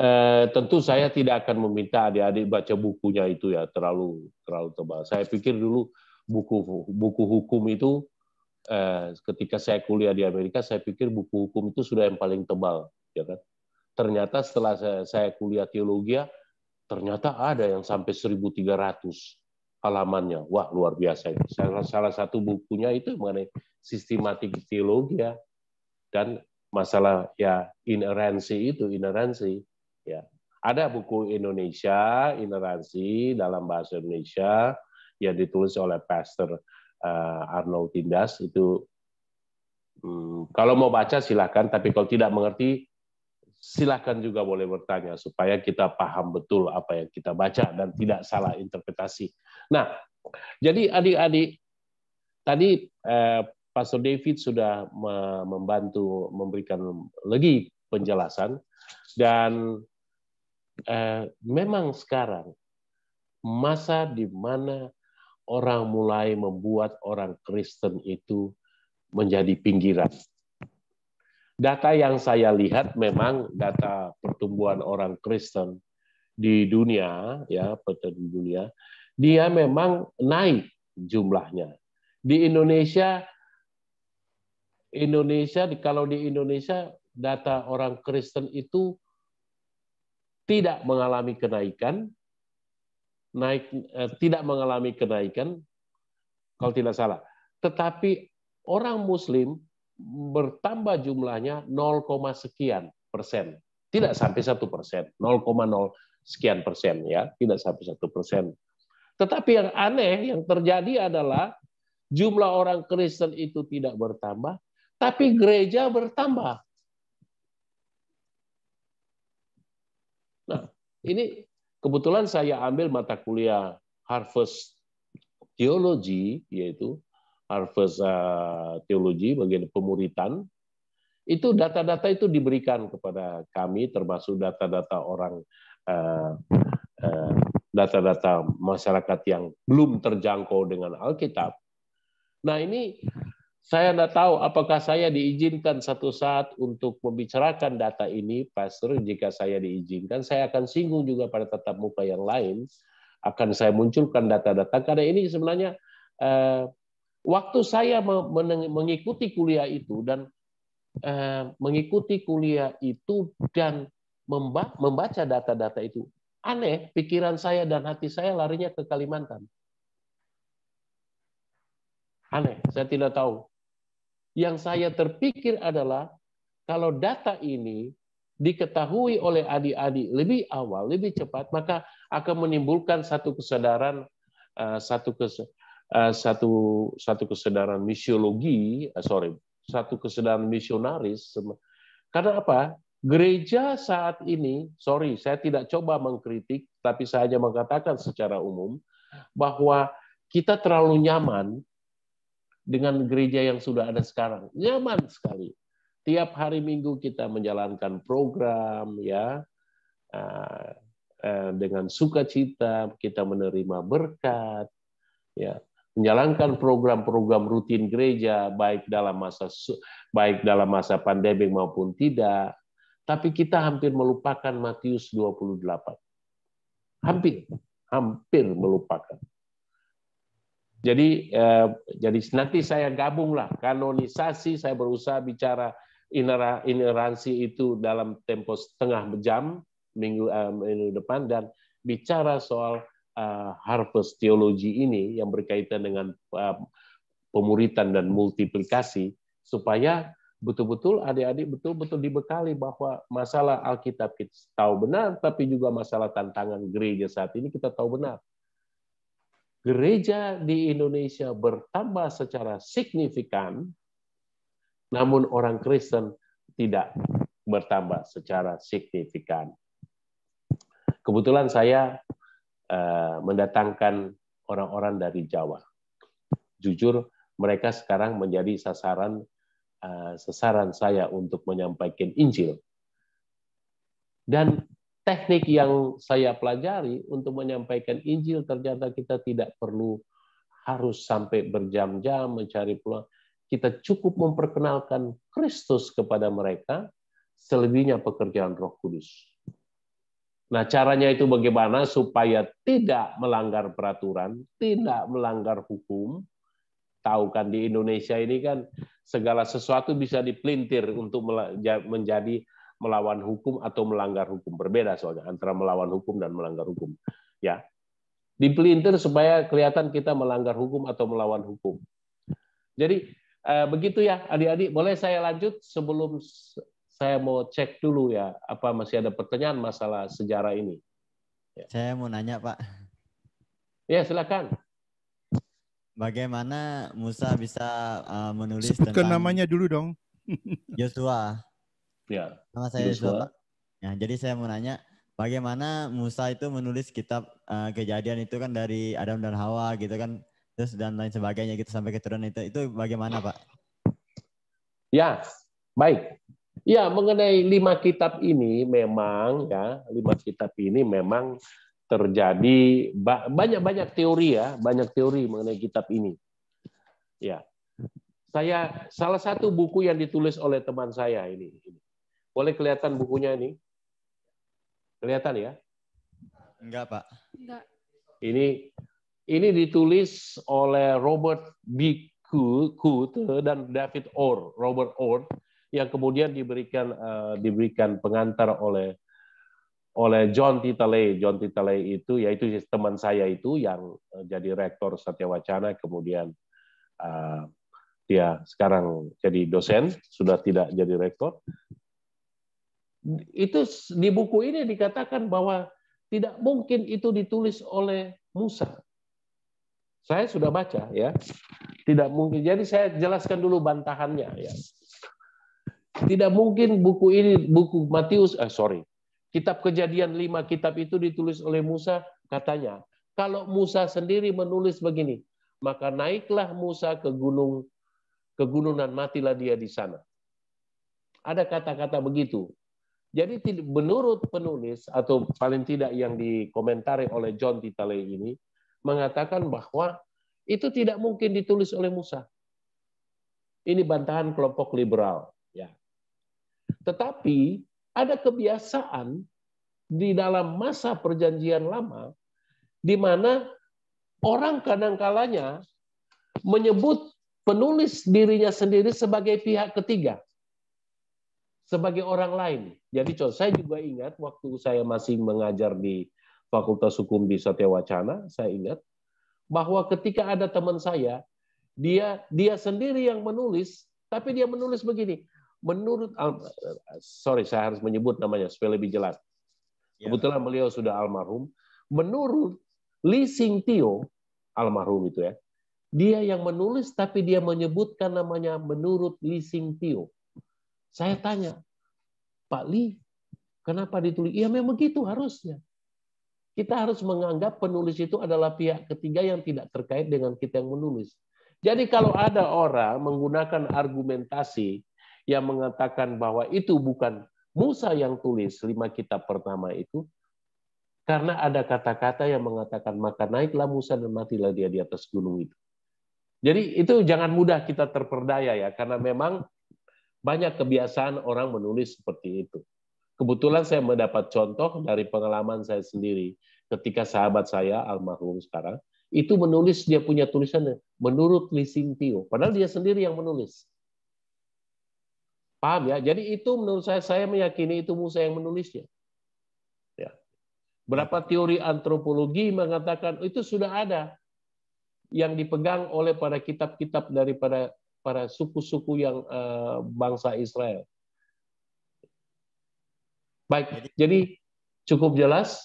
eh, tentu saya tidak akan meminta adik-adik baca bukunya itu ya terlalu terlalu tebal. Saya pikir dulu buku buku hukum itu eh, ketika saya kuliah di Amerika saya pikir buku hukum itu sudah yang paling tebal ya kan ternyata setelah saya, kuliah teologi ya, ternyata ada yang sampai 1300 halamannya wah luar biasa itu salah, salah satu bukunya itu mengenai sistematik teologi ya. dan masalah ya inerensi itu inerensi ya ada buku Indonesia ineransi dalam bahasa Indonesia yang ditulis oleh Pastor eh, Arnold Tindas itu hmm, kalau mau baca silahkan tapi kalau tidak mengerti silakan juga boleh bertanya supaya kita paham betul apa yang kita baca dan tidak salah interpretasi. Nah, jadi adik-adik tadi eh, Pastor David sudah membantu memberikan lagi penjelasan dan eh, memang sekarang masa di mana orang mulai membuat orang Kristen itu menjadi pinggiran Data yang saya lihat memang data pertumbuhan orang Kristen di dunia, ya, di dunia, dia memang naik jumlahnya. Di Indonesia, Indonesia, kalau di Indonesia data orang Kristen itu tidak mengalami kenaikan, naik eh, tidak mengalami kenaikan, kalau tidak salah. Tetapi orang Muslim bertambah jumlahnya 0, sekian persen. Tidak hmm. sampai satu persen, 0,0 sekian persen ya, tidak sampai satu persen. Tetapi yang aneh yang terjadi adalah jumlah orang Kristen itu tidak bertambah, tapi gereja bertambah. Nah, ini kebetulan saya ambil mata kuliah Harvest Theology, yaitu Harvest uh, eh, Teologi bagian pemuritan itu data-data itu diberikan kepada kami termasuk data-data orang eh, eh, data-data masyarakat yang belum terjangkau dengan Alkitab. Nah ini saya tidak tahu apakah saya diizinkan satu saat untuk membicarakan data ini, Pastor. Jika saya diizinkan, saya akan singgung juga pada tatap muka yang lain. Akan saya munculkan data-data karena ini sebenarnya eh, Waktu saya mengikuti kuliah itu dan eh, mengikuti kuliah itu dan membaca data-data itu, aneh pikiran saya dan hati saya larinya ke Kalimantan. Aneh, saya tidak tahu. Yang saya terpikir adalah kalau data ini diketahui oleh adik-adik lebih awal, lebih cepat, maka akan menimbulkan satu kesadaran, eh, satu kes, Eh, satu satu kesadaran misiologi, eh, sorry, satu kesadaran misionaris. Karena apa? Gereja saat ini, sorry, saya tidak coba mengkritik, tapi saya hanya mengatakan secara umum bahwa kita terlalu nyaman dengan gereja yang sudah ada sekarang. Nyaman sekali. Tiap hari Minggu kita menjalankan program, ya, eh, dengan sukacita, kita menerima berkat, ya menjalankan program-program rutin gereja baik dalam masa baik dalam masa pandemi maupun tidak tapi kita hampir melupakan Matius 28 hampir hampir melupakan jadi eh, jadi nanti saya gabunglah kanonisasi saya berusaha bicara ineransi itu dalam tempo setengah jam minggu eh, minggu depan dan bicara soal uh, harvest teologi ini yang berkaitan dengan uh, pemuritan dan multiplikasi supaya betul-betul adik-adik betul-betul dibekali bahwa masalah Alkitab kita tahu benar tapi juga masalah tantangan gereja saat ini kita tahu benar. Gereja di Indonesia bertambah secara signifikan namun orang Kristen tidak bertambah secara signifikan. Kebetulan saya Eh, mendatangkan orang-orang dari Jawa. Jujur, mereka sekarang menjadi sasaran eh, sasaran saya untuk menyampaikan Injil. Dan teknik yang saya pelajari untuk menyampaikan Injil ternyata kita tidak perlu harus sampai berjam-jam mencari peluang. Kita cukup memperkenalkan Kristus kepada mereka, selebihnya pekerjaan Roh Kudus. Nah, caranya itu bagaimana supaya tidak melanggar peraturan, tidak melanggar hukum. Tahu kan di Indonesia ini kan segala sesuatu bisa dipelintir untuk menjadi melawan hukum atau melanggar hukum. Berbeda soalnya antara melawan hukum dan melanggar hukum. Ya. Dipelintir supaya kelihatan kita melanggar hukum atau melawan hukum. Jadi eh, begitu ya adik-adik, boleh saya lanjut sebelum saya mau cek dulu ya, apa masih ada pertanyaan masalah sejarah ini. Ya. Saya mau nanya Pak. Ya silakan. Bagaimana Musa bisa uh, menulis Sebutkan tentang namanya dulu dong. Yosua. Ya. Nama saya Yosua. Ya, jadi saya mau nanya bagaimana Musa itu menulis kitab uh, kejadian itu kan dari Adam dan Hawa gitu kan terus dan lain sebagainya gitu sampai keturunan itu itu bagaimana Pak? Ya, baik. Ya, mengenai lima kitab ini memang ya, lima kitab ini memang terjadi banyak-banyak teori ya, banyak teori mengenai kitab ini. Ya. Saya salah satu buku yang ditulis oleh teman saya ini. Boleh kelihatan bukunya ini? Kelihatan ya? Enggak, Pak. Enggak. Ini ini ditulis oleh Robert B. Coote dan David Orr, Robert Orr yang kemudian diberikan uh, diberikan pengantar oleh oleh John Titaley. John Titaley itu yaitu teman saya itu yang eh, jadi rektor Satya Wacana kemudian uh, dia sekarang jadi dosen, sudah tidak jadi rektor. Itu di buku ini dikatakan bahwa tidak mungkin itu ditulis oleh Musa. Saya sudah baca ya. Tidak mungkin. Jadi saya jelaskan dulu bantahannya ya. Tidak mungkin buku ini, buku Matius, eh sorry, kitab kejadian lima kitab itu ditulis oleh Musa, katanya, kalau Musa sendiri menulis begini, maka naiklah Musa ke gunung ke gunung dan matilah dia di sana. Ada kata-kata begitu. Jadi menurut penulis atau paling tidak yang dikomentari oleh John Titale ini mengatakan bahwa itu tidak mungkin ditulis oleh Musa. Ini bantahan kelompok liberal. Tetapi ada kebiasaan di dalam masa perjanjian lama di mana orang kadang-kalanya menyebut penulis dirinya sendiri sebagai pihak ketiga sebagai orang lain. Jadi contoh saya juga ingat waktu saya masih mengajar di Fakultas Hukum di Wacana, saya ingat bahwa ketika ada teman saya, dia dia sendiri yang menulis, tapi dia menulis begini, menurut Al sorry saya harus menyebut namanya supaya lebih jelas. Ya. Kebetulan beliau sudah almarhum. Menurut Li Sing Tio almarhum itu ya, dia yang menulis tapi dia menyebutkan namanya menurut Li Sing Tio. Saya tanya, Pak Li, kenapa ditulis? Iya memang begitu harusnya. Kita harus menganggap penulis itu adalah pihak ketiga yang tidak terkait dengan kita yang menulis. Jadi kalau ada orang menggunakan argumentasi yang mengatakan bahwa itu bukan Musa yang tulis lima kitab pertama itu, karena ada kata-kata yang mengatakan maka naiklah Musa dan matilah dia di atas gunung itu. Jadi itu jangan mudah kita terperdaya ya, karena memang banyak kebiasaan orang menulis seperti itu. Kebetulan saya mendapat contoh dari pengalaman saya sendiri ketika sahabat saya almarhum sekarang itu menulis dia punya tulisannya menurut Lisintio, padahal dia sendiri yang menulis. Paham ya? Jadi itu menurut saya, saya meyakini itu Musa yang menulisnya. Ya. Berapa teori antropologi mengatakan itu sudah ada yang dipegang oleh para kitab-kitab daripada para suku-suku yang uh, bangsa Israel. Baik, jadi cukup jelas.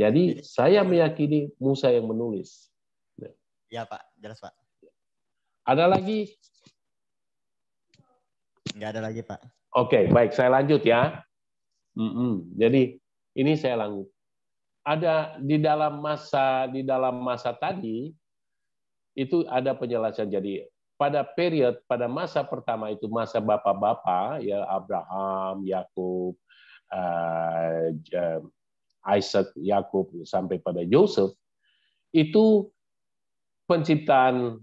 Jadi, jadi saya meyakini Musa yang menulis. Ya Pak, jelas Pak. Ada lagi Nggak ada lagi, Pak. Oke, okay, baik. Saya lanjut ya. Mm -mm. Jadi ini saya lanjut. Ada di dalam masa di dalam masa tadi itu ada penjelasan. Jadi pada period pada masa pertama itu masa bapak-bapak ya Abraham, Yakub, uh, Isaac, Yakub sampai pada Yusuf itu penciptaan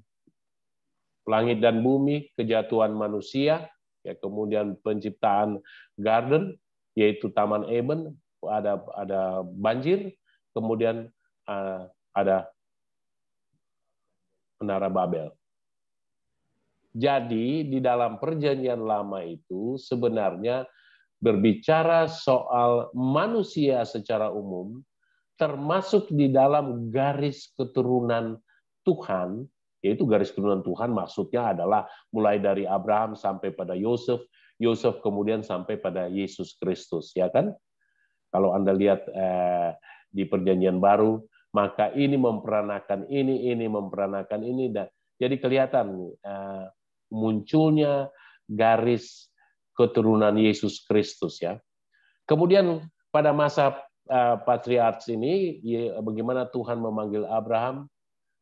langit dan bumi, kejatuhan manusia, ya kemudian penciptaan garden yaitu Taman Eben, ada ada banjir, kemudian uh, ada Menara Babel. Jadi di dalam perjanjian lama itu sebenarnya berbicara soal manusia secara umum termasuk di dalam garis keturunan Tuhan yaitu garis keturunan Tuhan maksudnya adalah mulai dari Abraham sampai pada Yosef, Yosef kemudian sampai pada Yesus Kristus, ya kan? Kalau Anda lihat eh, di perjanjian baru, maka ini memperanakan ini, ini memperanakan ini dan jadi kelihatan eh, munculnya garis keturunan Yesus Kristus ya. Kemudian pada masa eh, patriarch ini bagaimana Tuhan memanggil Abraham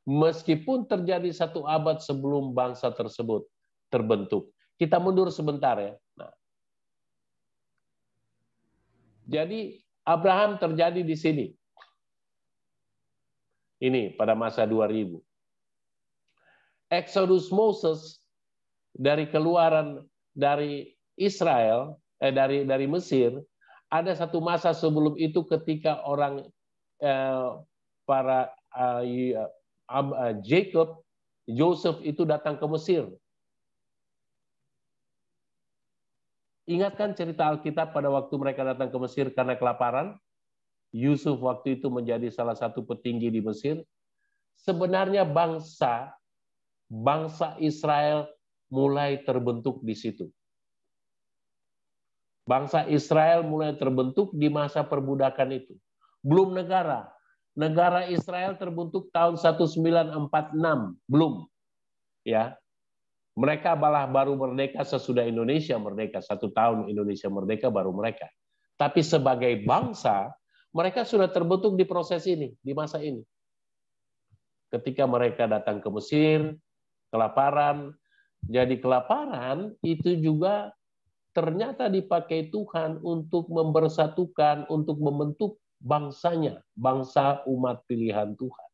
meskipun terjadi satu abad sebelum bangsa tersebut terbentuk. Kita mundur sebentar ya. Nah. Jadi Abraham terjadi di sini. Ini pada masa 2000. Exodus Moses dari keluaran dari Israel eh dari dari Mesir ada satu masa sebelum itu ketika orang eh, para eh, Eh, Jacob, Joseph itu datang ke Mesir. Ingatkan cerita Alkitab pada waktu mereka datang ke Mesir karena kelaparan. Yusuf waktu itu menjadi salah satu petinggi di Mesir. Sebenarnya bangsa bangsa Israel mulai terbentuk di situ. Bangsa Israel mulai terbentuk di masa perbudakan itu. Belum negara, negara Israel terbentuk tahun 1946, belum. Ya. Mereka malah baru merdeka sesudah Indonesia merdeka, satu tahun Indonesia merdeka baru mereka. Tapi sebagai bangsa, mereka sudah terbentuk di proses ini, di masa ini. Ketika mereka datang ke Mesir, kelaparan, jadi kelaparan itu juga ternyata dipakai Tuhan untuk mempersatukan untuk membentuk bangsanya, bangsa umat pilihan Tuhan.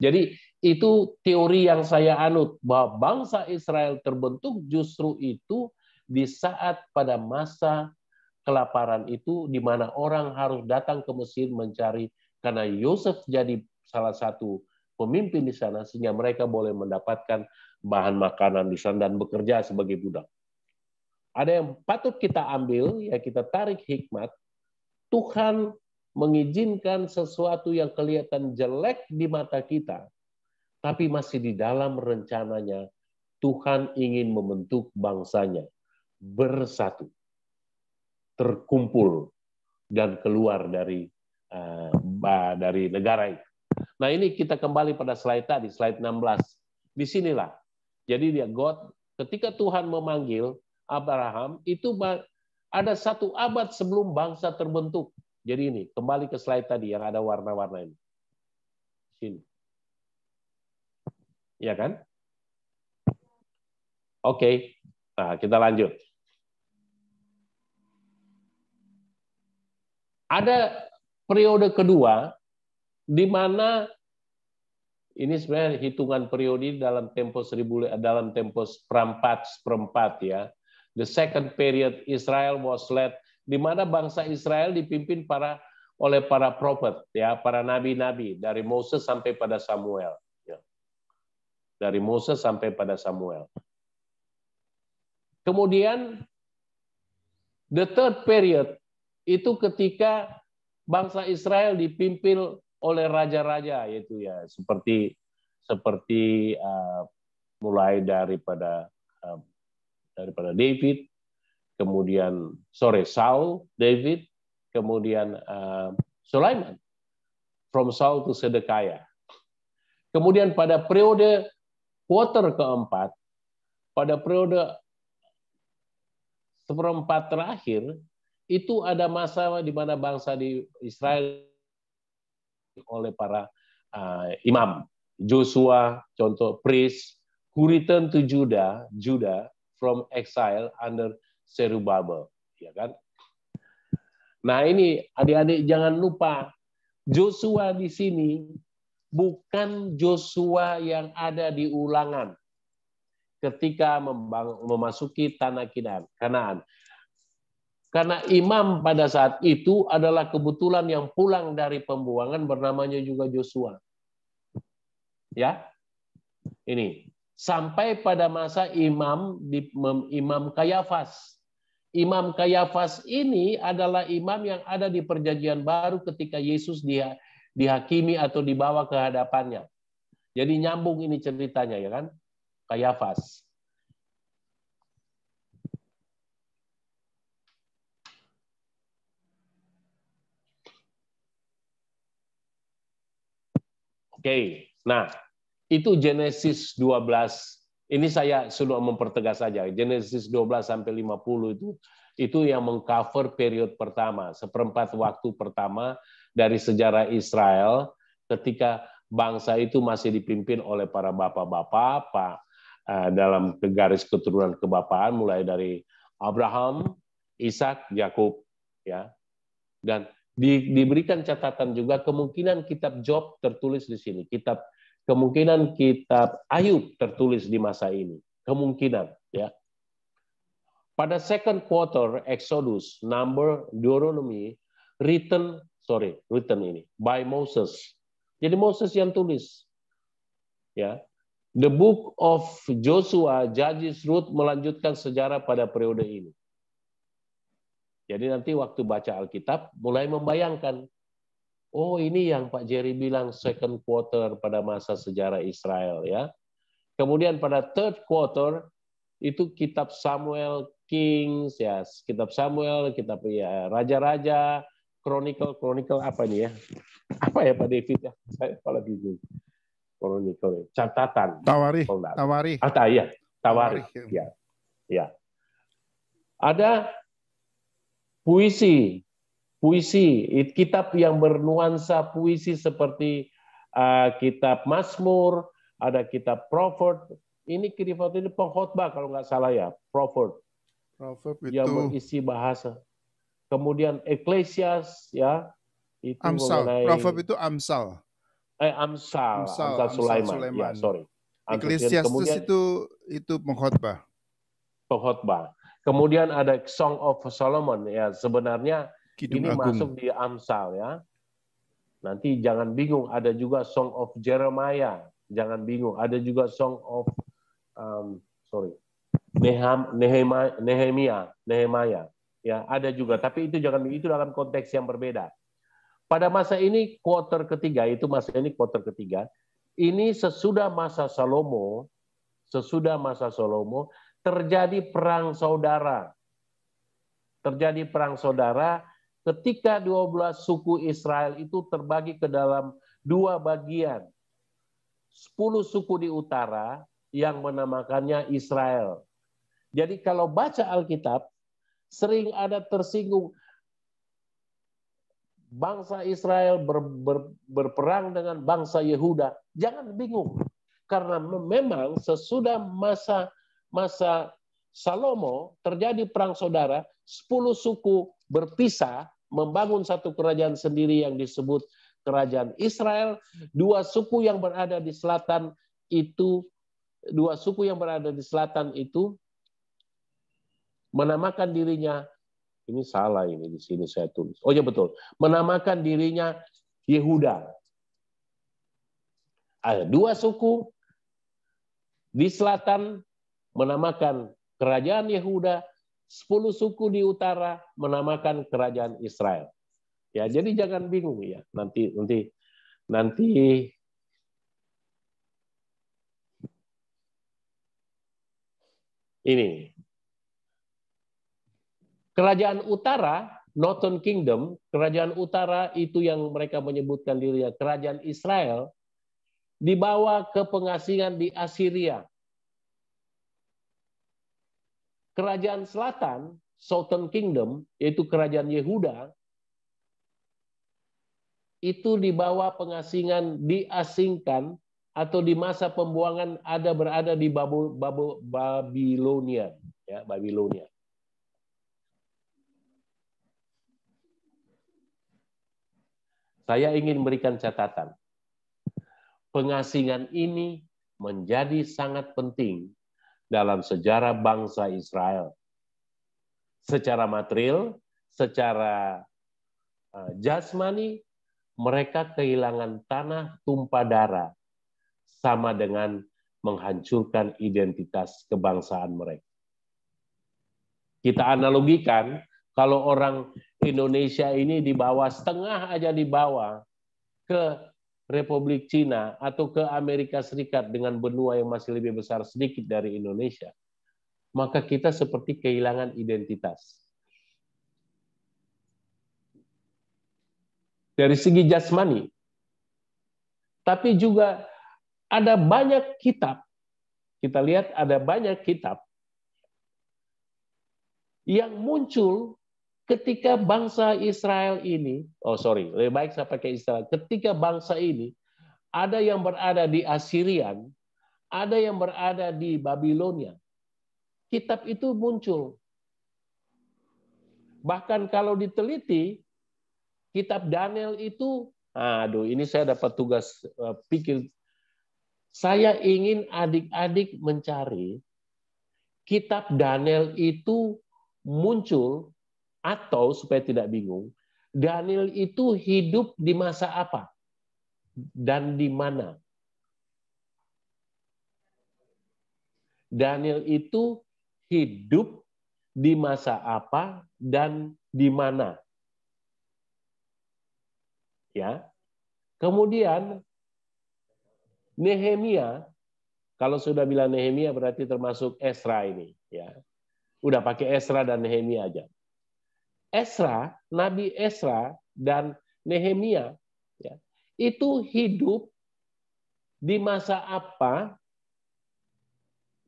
Jadi itu teori yang saya anut bahwa bangsa Israel terbentuk justru itu di saat pada masa kelaparan itu di mana orang harus datang ke Mesir mencari karena Yosef jadi salah satu pemimpin di sana sehingga mereka boleh mendapatkan bahan makanan di sana dan bekerja sebagai budak. Ada yang patut kita ambil ya kita tarik hikmat Tuhan mengizinkan sesuatu yang kelihatan jelek di mata kita, tapi masih di dalam rencananya Tuhan ingin membentuk bangsanya bersatu, terkumpul dan keluar dari uh, dari negara itu. Nah ini kita kembali pada slide tadi, slide 16. Disinilah. Jadi dia God, ketika Tuhan memanggil Abraham, itu ada satu abad sebelum bangsa terbentuk. Jadi ini, kembali ke slide tadi yang ada warna-warna ini. Sini. Iya kan? Oke, okay. nah, kita lanjut. Ada periode kedua di mana ini sebenarnya hitungan periode dalam tempo seribu dalam tempo seperempat seperempat ya. The second period Israel was led di mana bangsa Israel dipimpin para oleh para prophet ya para nabi-nabi dari Moses sampai pada Samuel ya. dari Moses sampai pada Samuel kemudian the third period itu ketika bangsa Israel dipimpin oleh raja-raja yaitu ya seperti seperti uh, mulai daripada uh, daripada David kemudian sorry Saul, David, kemudian uh, Sulaiman. From Saul to Sedekaya. Kemudian pada periode quarter keempat, pada periode seperempat terakhir, itu ada masa di mana bangsa di Israel oleh para uh, imam. Joshua, contoh, priest, who returned to Judah, Judah from exile under Serubabel, ya kan? Nah, ini adik-adik jangan lupa Joshua di sini bukan Joshua yang ada di ulangan ketika memasuki tanah Kanaan. Karena imam pada saat itu adalah kebetulan yang pulang dari pembuangan bernamanya juga Joshua. Ya. Ini sampai pada masa imam di imam Kayafas Imam Kayafas ini adalah imam yang ada di perjanjian baru ketika Yesus dia dihakimi atau dibawa ke hadapannya. Jadi nyambung ini ceritanya ya kan? Kayafas. Oke. Nah, itu Genesis 12 ini saya sudah mempertegas saja. Genesis 12 sampai 50 itu itu yang mengcover periode pertama, seperempat waktu pertama dari sejarah Israel ketika bangsa itu masih dipimpin oleh para bapak-bapak, Pak eh, dalam garis keturunan kebapaan mulai dari Abraham, Ishak, Yakub ya. Dan di, diberikan catatan juga kemungkinan kitab Job tertulis di sini, kitab kemungkinan kitab Ayub tertulis di masa ini. Kemungkinan ya. Pada second quarter Exodus, Number, Deuteronomy written sorry, written ini by Moses. Jadi Moses yang tulis. Ya. The Book of Joshua, Judges, Ruth melanjutkan sejarah pada periode ini. Jadi nanti waktu baca Alkitab mulai membayangkan Oh, ini yang Pak Jerry bilang second quarter pada masa sejarah Israel ya. Kemudian pada third quarter itu kitab Samuel Kings ya, kitab Samuel, kitab ya raja-raja, Chronicle, Chronicle apa nih ya? Apa ya Pak David ya? Saya kepala bingung. Chronicle, ya. catatan. Tawari. Tawari. Ah, iya. Tawari. tawari. Ya. Ya. Ada puisi puisi, kitab yang bernuansa puisi seperti uh, kitab Mazmur, ada kitab Proverb Ini kirifat ini pengkhotbah kalau nggak salah ya, Proverb Proverb itu yang mengisi bahasa. Kemudian Eklesias ya itu Amsal. Mengenai, Proverb itu Amsal. Eh Amsal, Amsal, Amsal Sulaiman. Amsal Sulaiman. Ya, sorry. Eklesias itu itu pengkhotbah. Pengkhotbah. Kemudian ada Song of Solomon ya sebenarnya Kidung ini Agung. masuk di Amsal ya. Nanti jangan bingung, ada juga Song of Jeremiah. Jangan bingung, ada juga Song of um, sorry Neham, Nehema, Nehemia, Nehemiah. Ya, ada juga. Tapi itu jangan itu dalam konteks yang berbeda. Pada masa ini quarter ketiga itu masa ini quarter ketiga. Ini sesudah masa Salomo, sesudah masa Salomo terjadi perang saudara. Terjadi perang saudara ketika 12 suku Israel itu terbagi ke dalam dua bagian. 10 suku di utara yang menamakannya Israel. Jadi kalau baca Alkitab, sering ada tersinggung bangsa Israel ber, ber, berperang dengan bangsa Yehuda. Jangan bingung, karena memang sesudah masa masa Salomo terjadi perang saudara, 10 suku berpisah membangun satu kerajaan sendiri yang disebut kerajaan Israel. Dua suku yang berada di selatan itu dua suku yang berada di selatan itu menamakan dirinya ini salah ini di sini saya tulis. Oh ya betul. Menamakan dirinya Yehuda. Ada dua suku di selatan menamakan kerajaan Yehuda, 10 suku di utara menamakan kerajaan Israel. Ya, jadi jangan bingung ya. Nanti nanti nanti ini kerajaan utara Northern Kingdom, kerajaan utara itu yang mereka menyebutkan dirinya kerajaan Israel dibawa ke pengasingan di Assyria kerajaan selatan, Southern Kingdom, yaitu kerajaan Yehuda, itu dibawa pengasingan, diasingkan, atau di masa pembuangan ada berada di Babu, Babu, Babilonia. Ya, Babilonia. Saya ingin memberikan catatan. Pengasingan ini menjadi sangat penting dalam sejarah bangsa Israel. Secara material, secara eh, jasmani, mereka kehilangan tanah tumpah darah, sama dengan menghancurkan identitas kebangsaan mereka. Kita analogikan, kalau orang Indonesia ini di bawah setengah aja dibawa ke Republik Cina atau ke Amerika Serikat dengan benua yang masih lebih besar sedikit dari Indonesia, maka kita seperti kehilangan identitas. Dari segi jasmani, tapi juga ada banyak kitab. Kita lihat ada banyak kitab yang muncul ketika bangsa Israel ini, oh sorry, lebih baik saya pakai Israel. Ketika bangsa ini ada yang berada di Asirian, ada yang berada di Babilonia, kitab itu muncul. Bahkan kalau diteliti, kitab Daniel itu, aduh ini saya dapat tugas eh, pikir, saya ingin adik-adik mencari kitab Daniel itu muncul atau supaya tidak bingung, Daniel itu hidup di masa apa dan di mana? Daniel itu hidup di masa apa dan di mana? Ya. Kemudian Nehemia kalau sudah bilang Nehemia berarti termasuk Esra ini ya. Udah pakai Esra dan Nehemia aja. Esra, Nabi Esra dan Nehemia ya, itu hidup di masa apa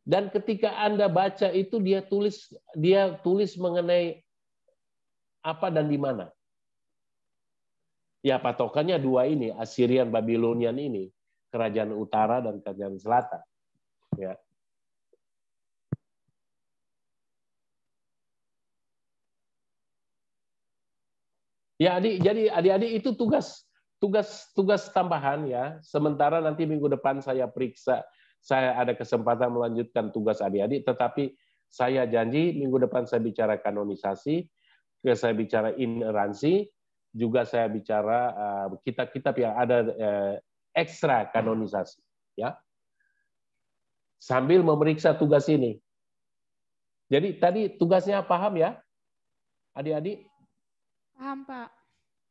dan ketika Anda baca itu dia tulis dia tulis mengenai apa dan di mana. Ya patokannya dua ini, Assyrian Babylonian ini, kerajaan utara dan kerajaan selatan. Ya. Ya, adik, jadi adik-adik itu tugas tugas tugas tambahan ya. Sementara nanti minggu depan saya periksa, saya ada kesempatan melanjutkan tugas adik-adik, tetapi saya janji minggu depan saya bicara kanonisasi, saya bicara ineransi, juga saya bicara eh, kitab-kitab uh, yang ada uh, ekstra kanonisasi, ya. Sambil memeriksa tugas ini. Jadi tadi tugasnya paham ya, adik-adik? Paham, Pak.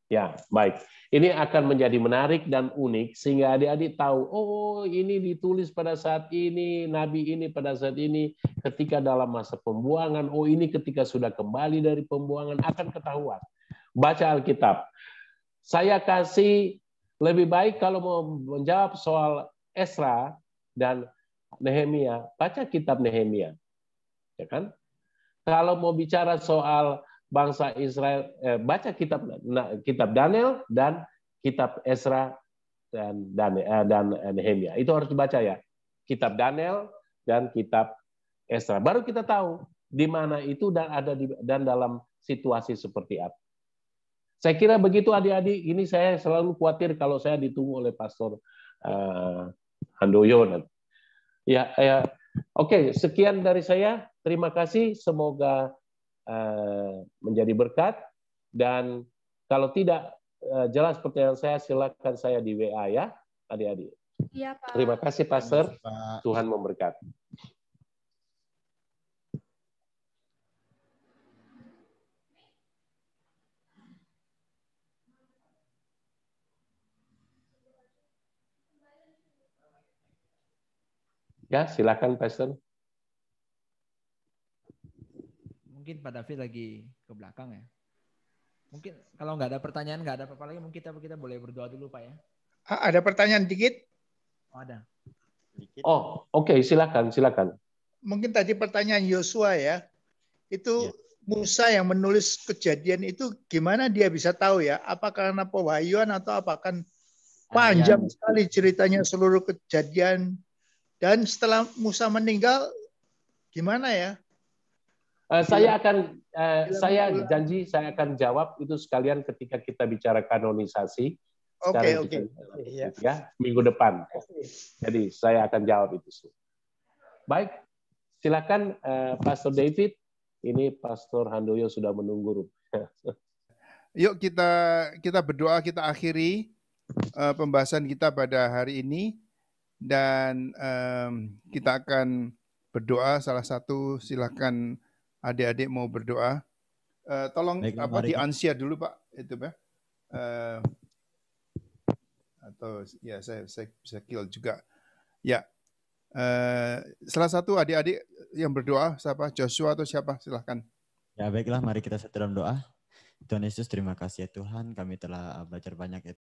Ya, baik. Ini akan menjadi menarik dan unik sehingga adik-adik tahu, oh ini ditulis pada saat ini, nabi ini pada saat ini, ketika dalam masa pembuangan, oh ini ketika sudah kembali dari pembuangan akan ketahuan. Baca Alkitab. Saya kasih lebih baik kalau mau menjawab soal Esra dan Nehemia, baca kitab Nehemia. Ya kan? Kalau mau bicara soal bangsa Israel eh, baca kitab nah, kitab Daniel dan kitab Esra dan dan eh, dan Nehemia. Itu harus dibaca ya. Kitab Daniel dan kitab Esra. Baru kita tahu di mana itu dan ada di, dan dalam situasi seperti apa. Saya kira begitu adik-adik. Ini saya selalu khawatir kalau saya ditunggu oleh Pastor uh, eh, Handoyo. Ya, ya. Oke, sekian dari saya. Terima kasih. Semoga Eh, menjadi berkat dan kalau tidak eh, jelas pertanyaan saya silakan saya di WA ya adik-adik. Iya, Terima kasih Pastor. Terima Pak. Tuhan memberkati. Ya, silakan Pastor. Mungkin Pak David lagi ke belakang ya. Mungkin kalau nggak ada pertanyaan, nggak ada apa-apa lagi, mungkin kita, kita boleh berdoa dulu Pak ya. Ah, ada pertanyaan dikit? Oh, ada. Dikit. Oh, oke, okay, silakan, silakan. Mungkin tadi pertanyaan Yosua ya. Itu ya. Musa yang menulis kejadian itu gimana dia bisa tahu ya? Apa karena pewahyuan atau apakah panjang Ayan. sekali ceritanya seluruh kejadian dan setelah Musa meninggal gimana ya? Eh, saya iya. akan uh, saya janji saya akan jawab itu sekalian ketika kita bicara kanonisasi. Oke, okay, oke. Okay. Iya. Ya, minggu depan. Jadi saya akan jawab itu. Baik, silakan uh, Pastor David. Ini Pastor Handoyo sudah menunggu. Yuk kita kita berdoa kita akhiri uh, pembahasan kita pada hari ini dan um, kita akan berdoa salah satu silakan adik-adik mau berdoa, uh, tolong Baik, apa di ansia dulu Pak itu Pak. Uh, atau ya saya saya bisa kill juga. Ya. Uh, salah satu adik-adik yang berdoa siapa? Joshua atau siapa? Silahkan. Ya baiklah, mari kita satu dalam doa. Tuhan Yesus, terima kasih ya Tuhan. Kami telah belajar banyak ya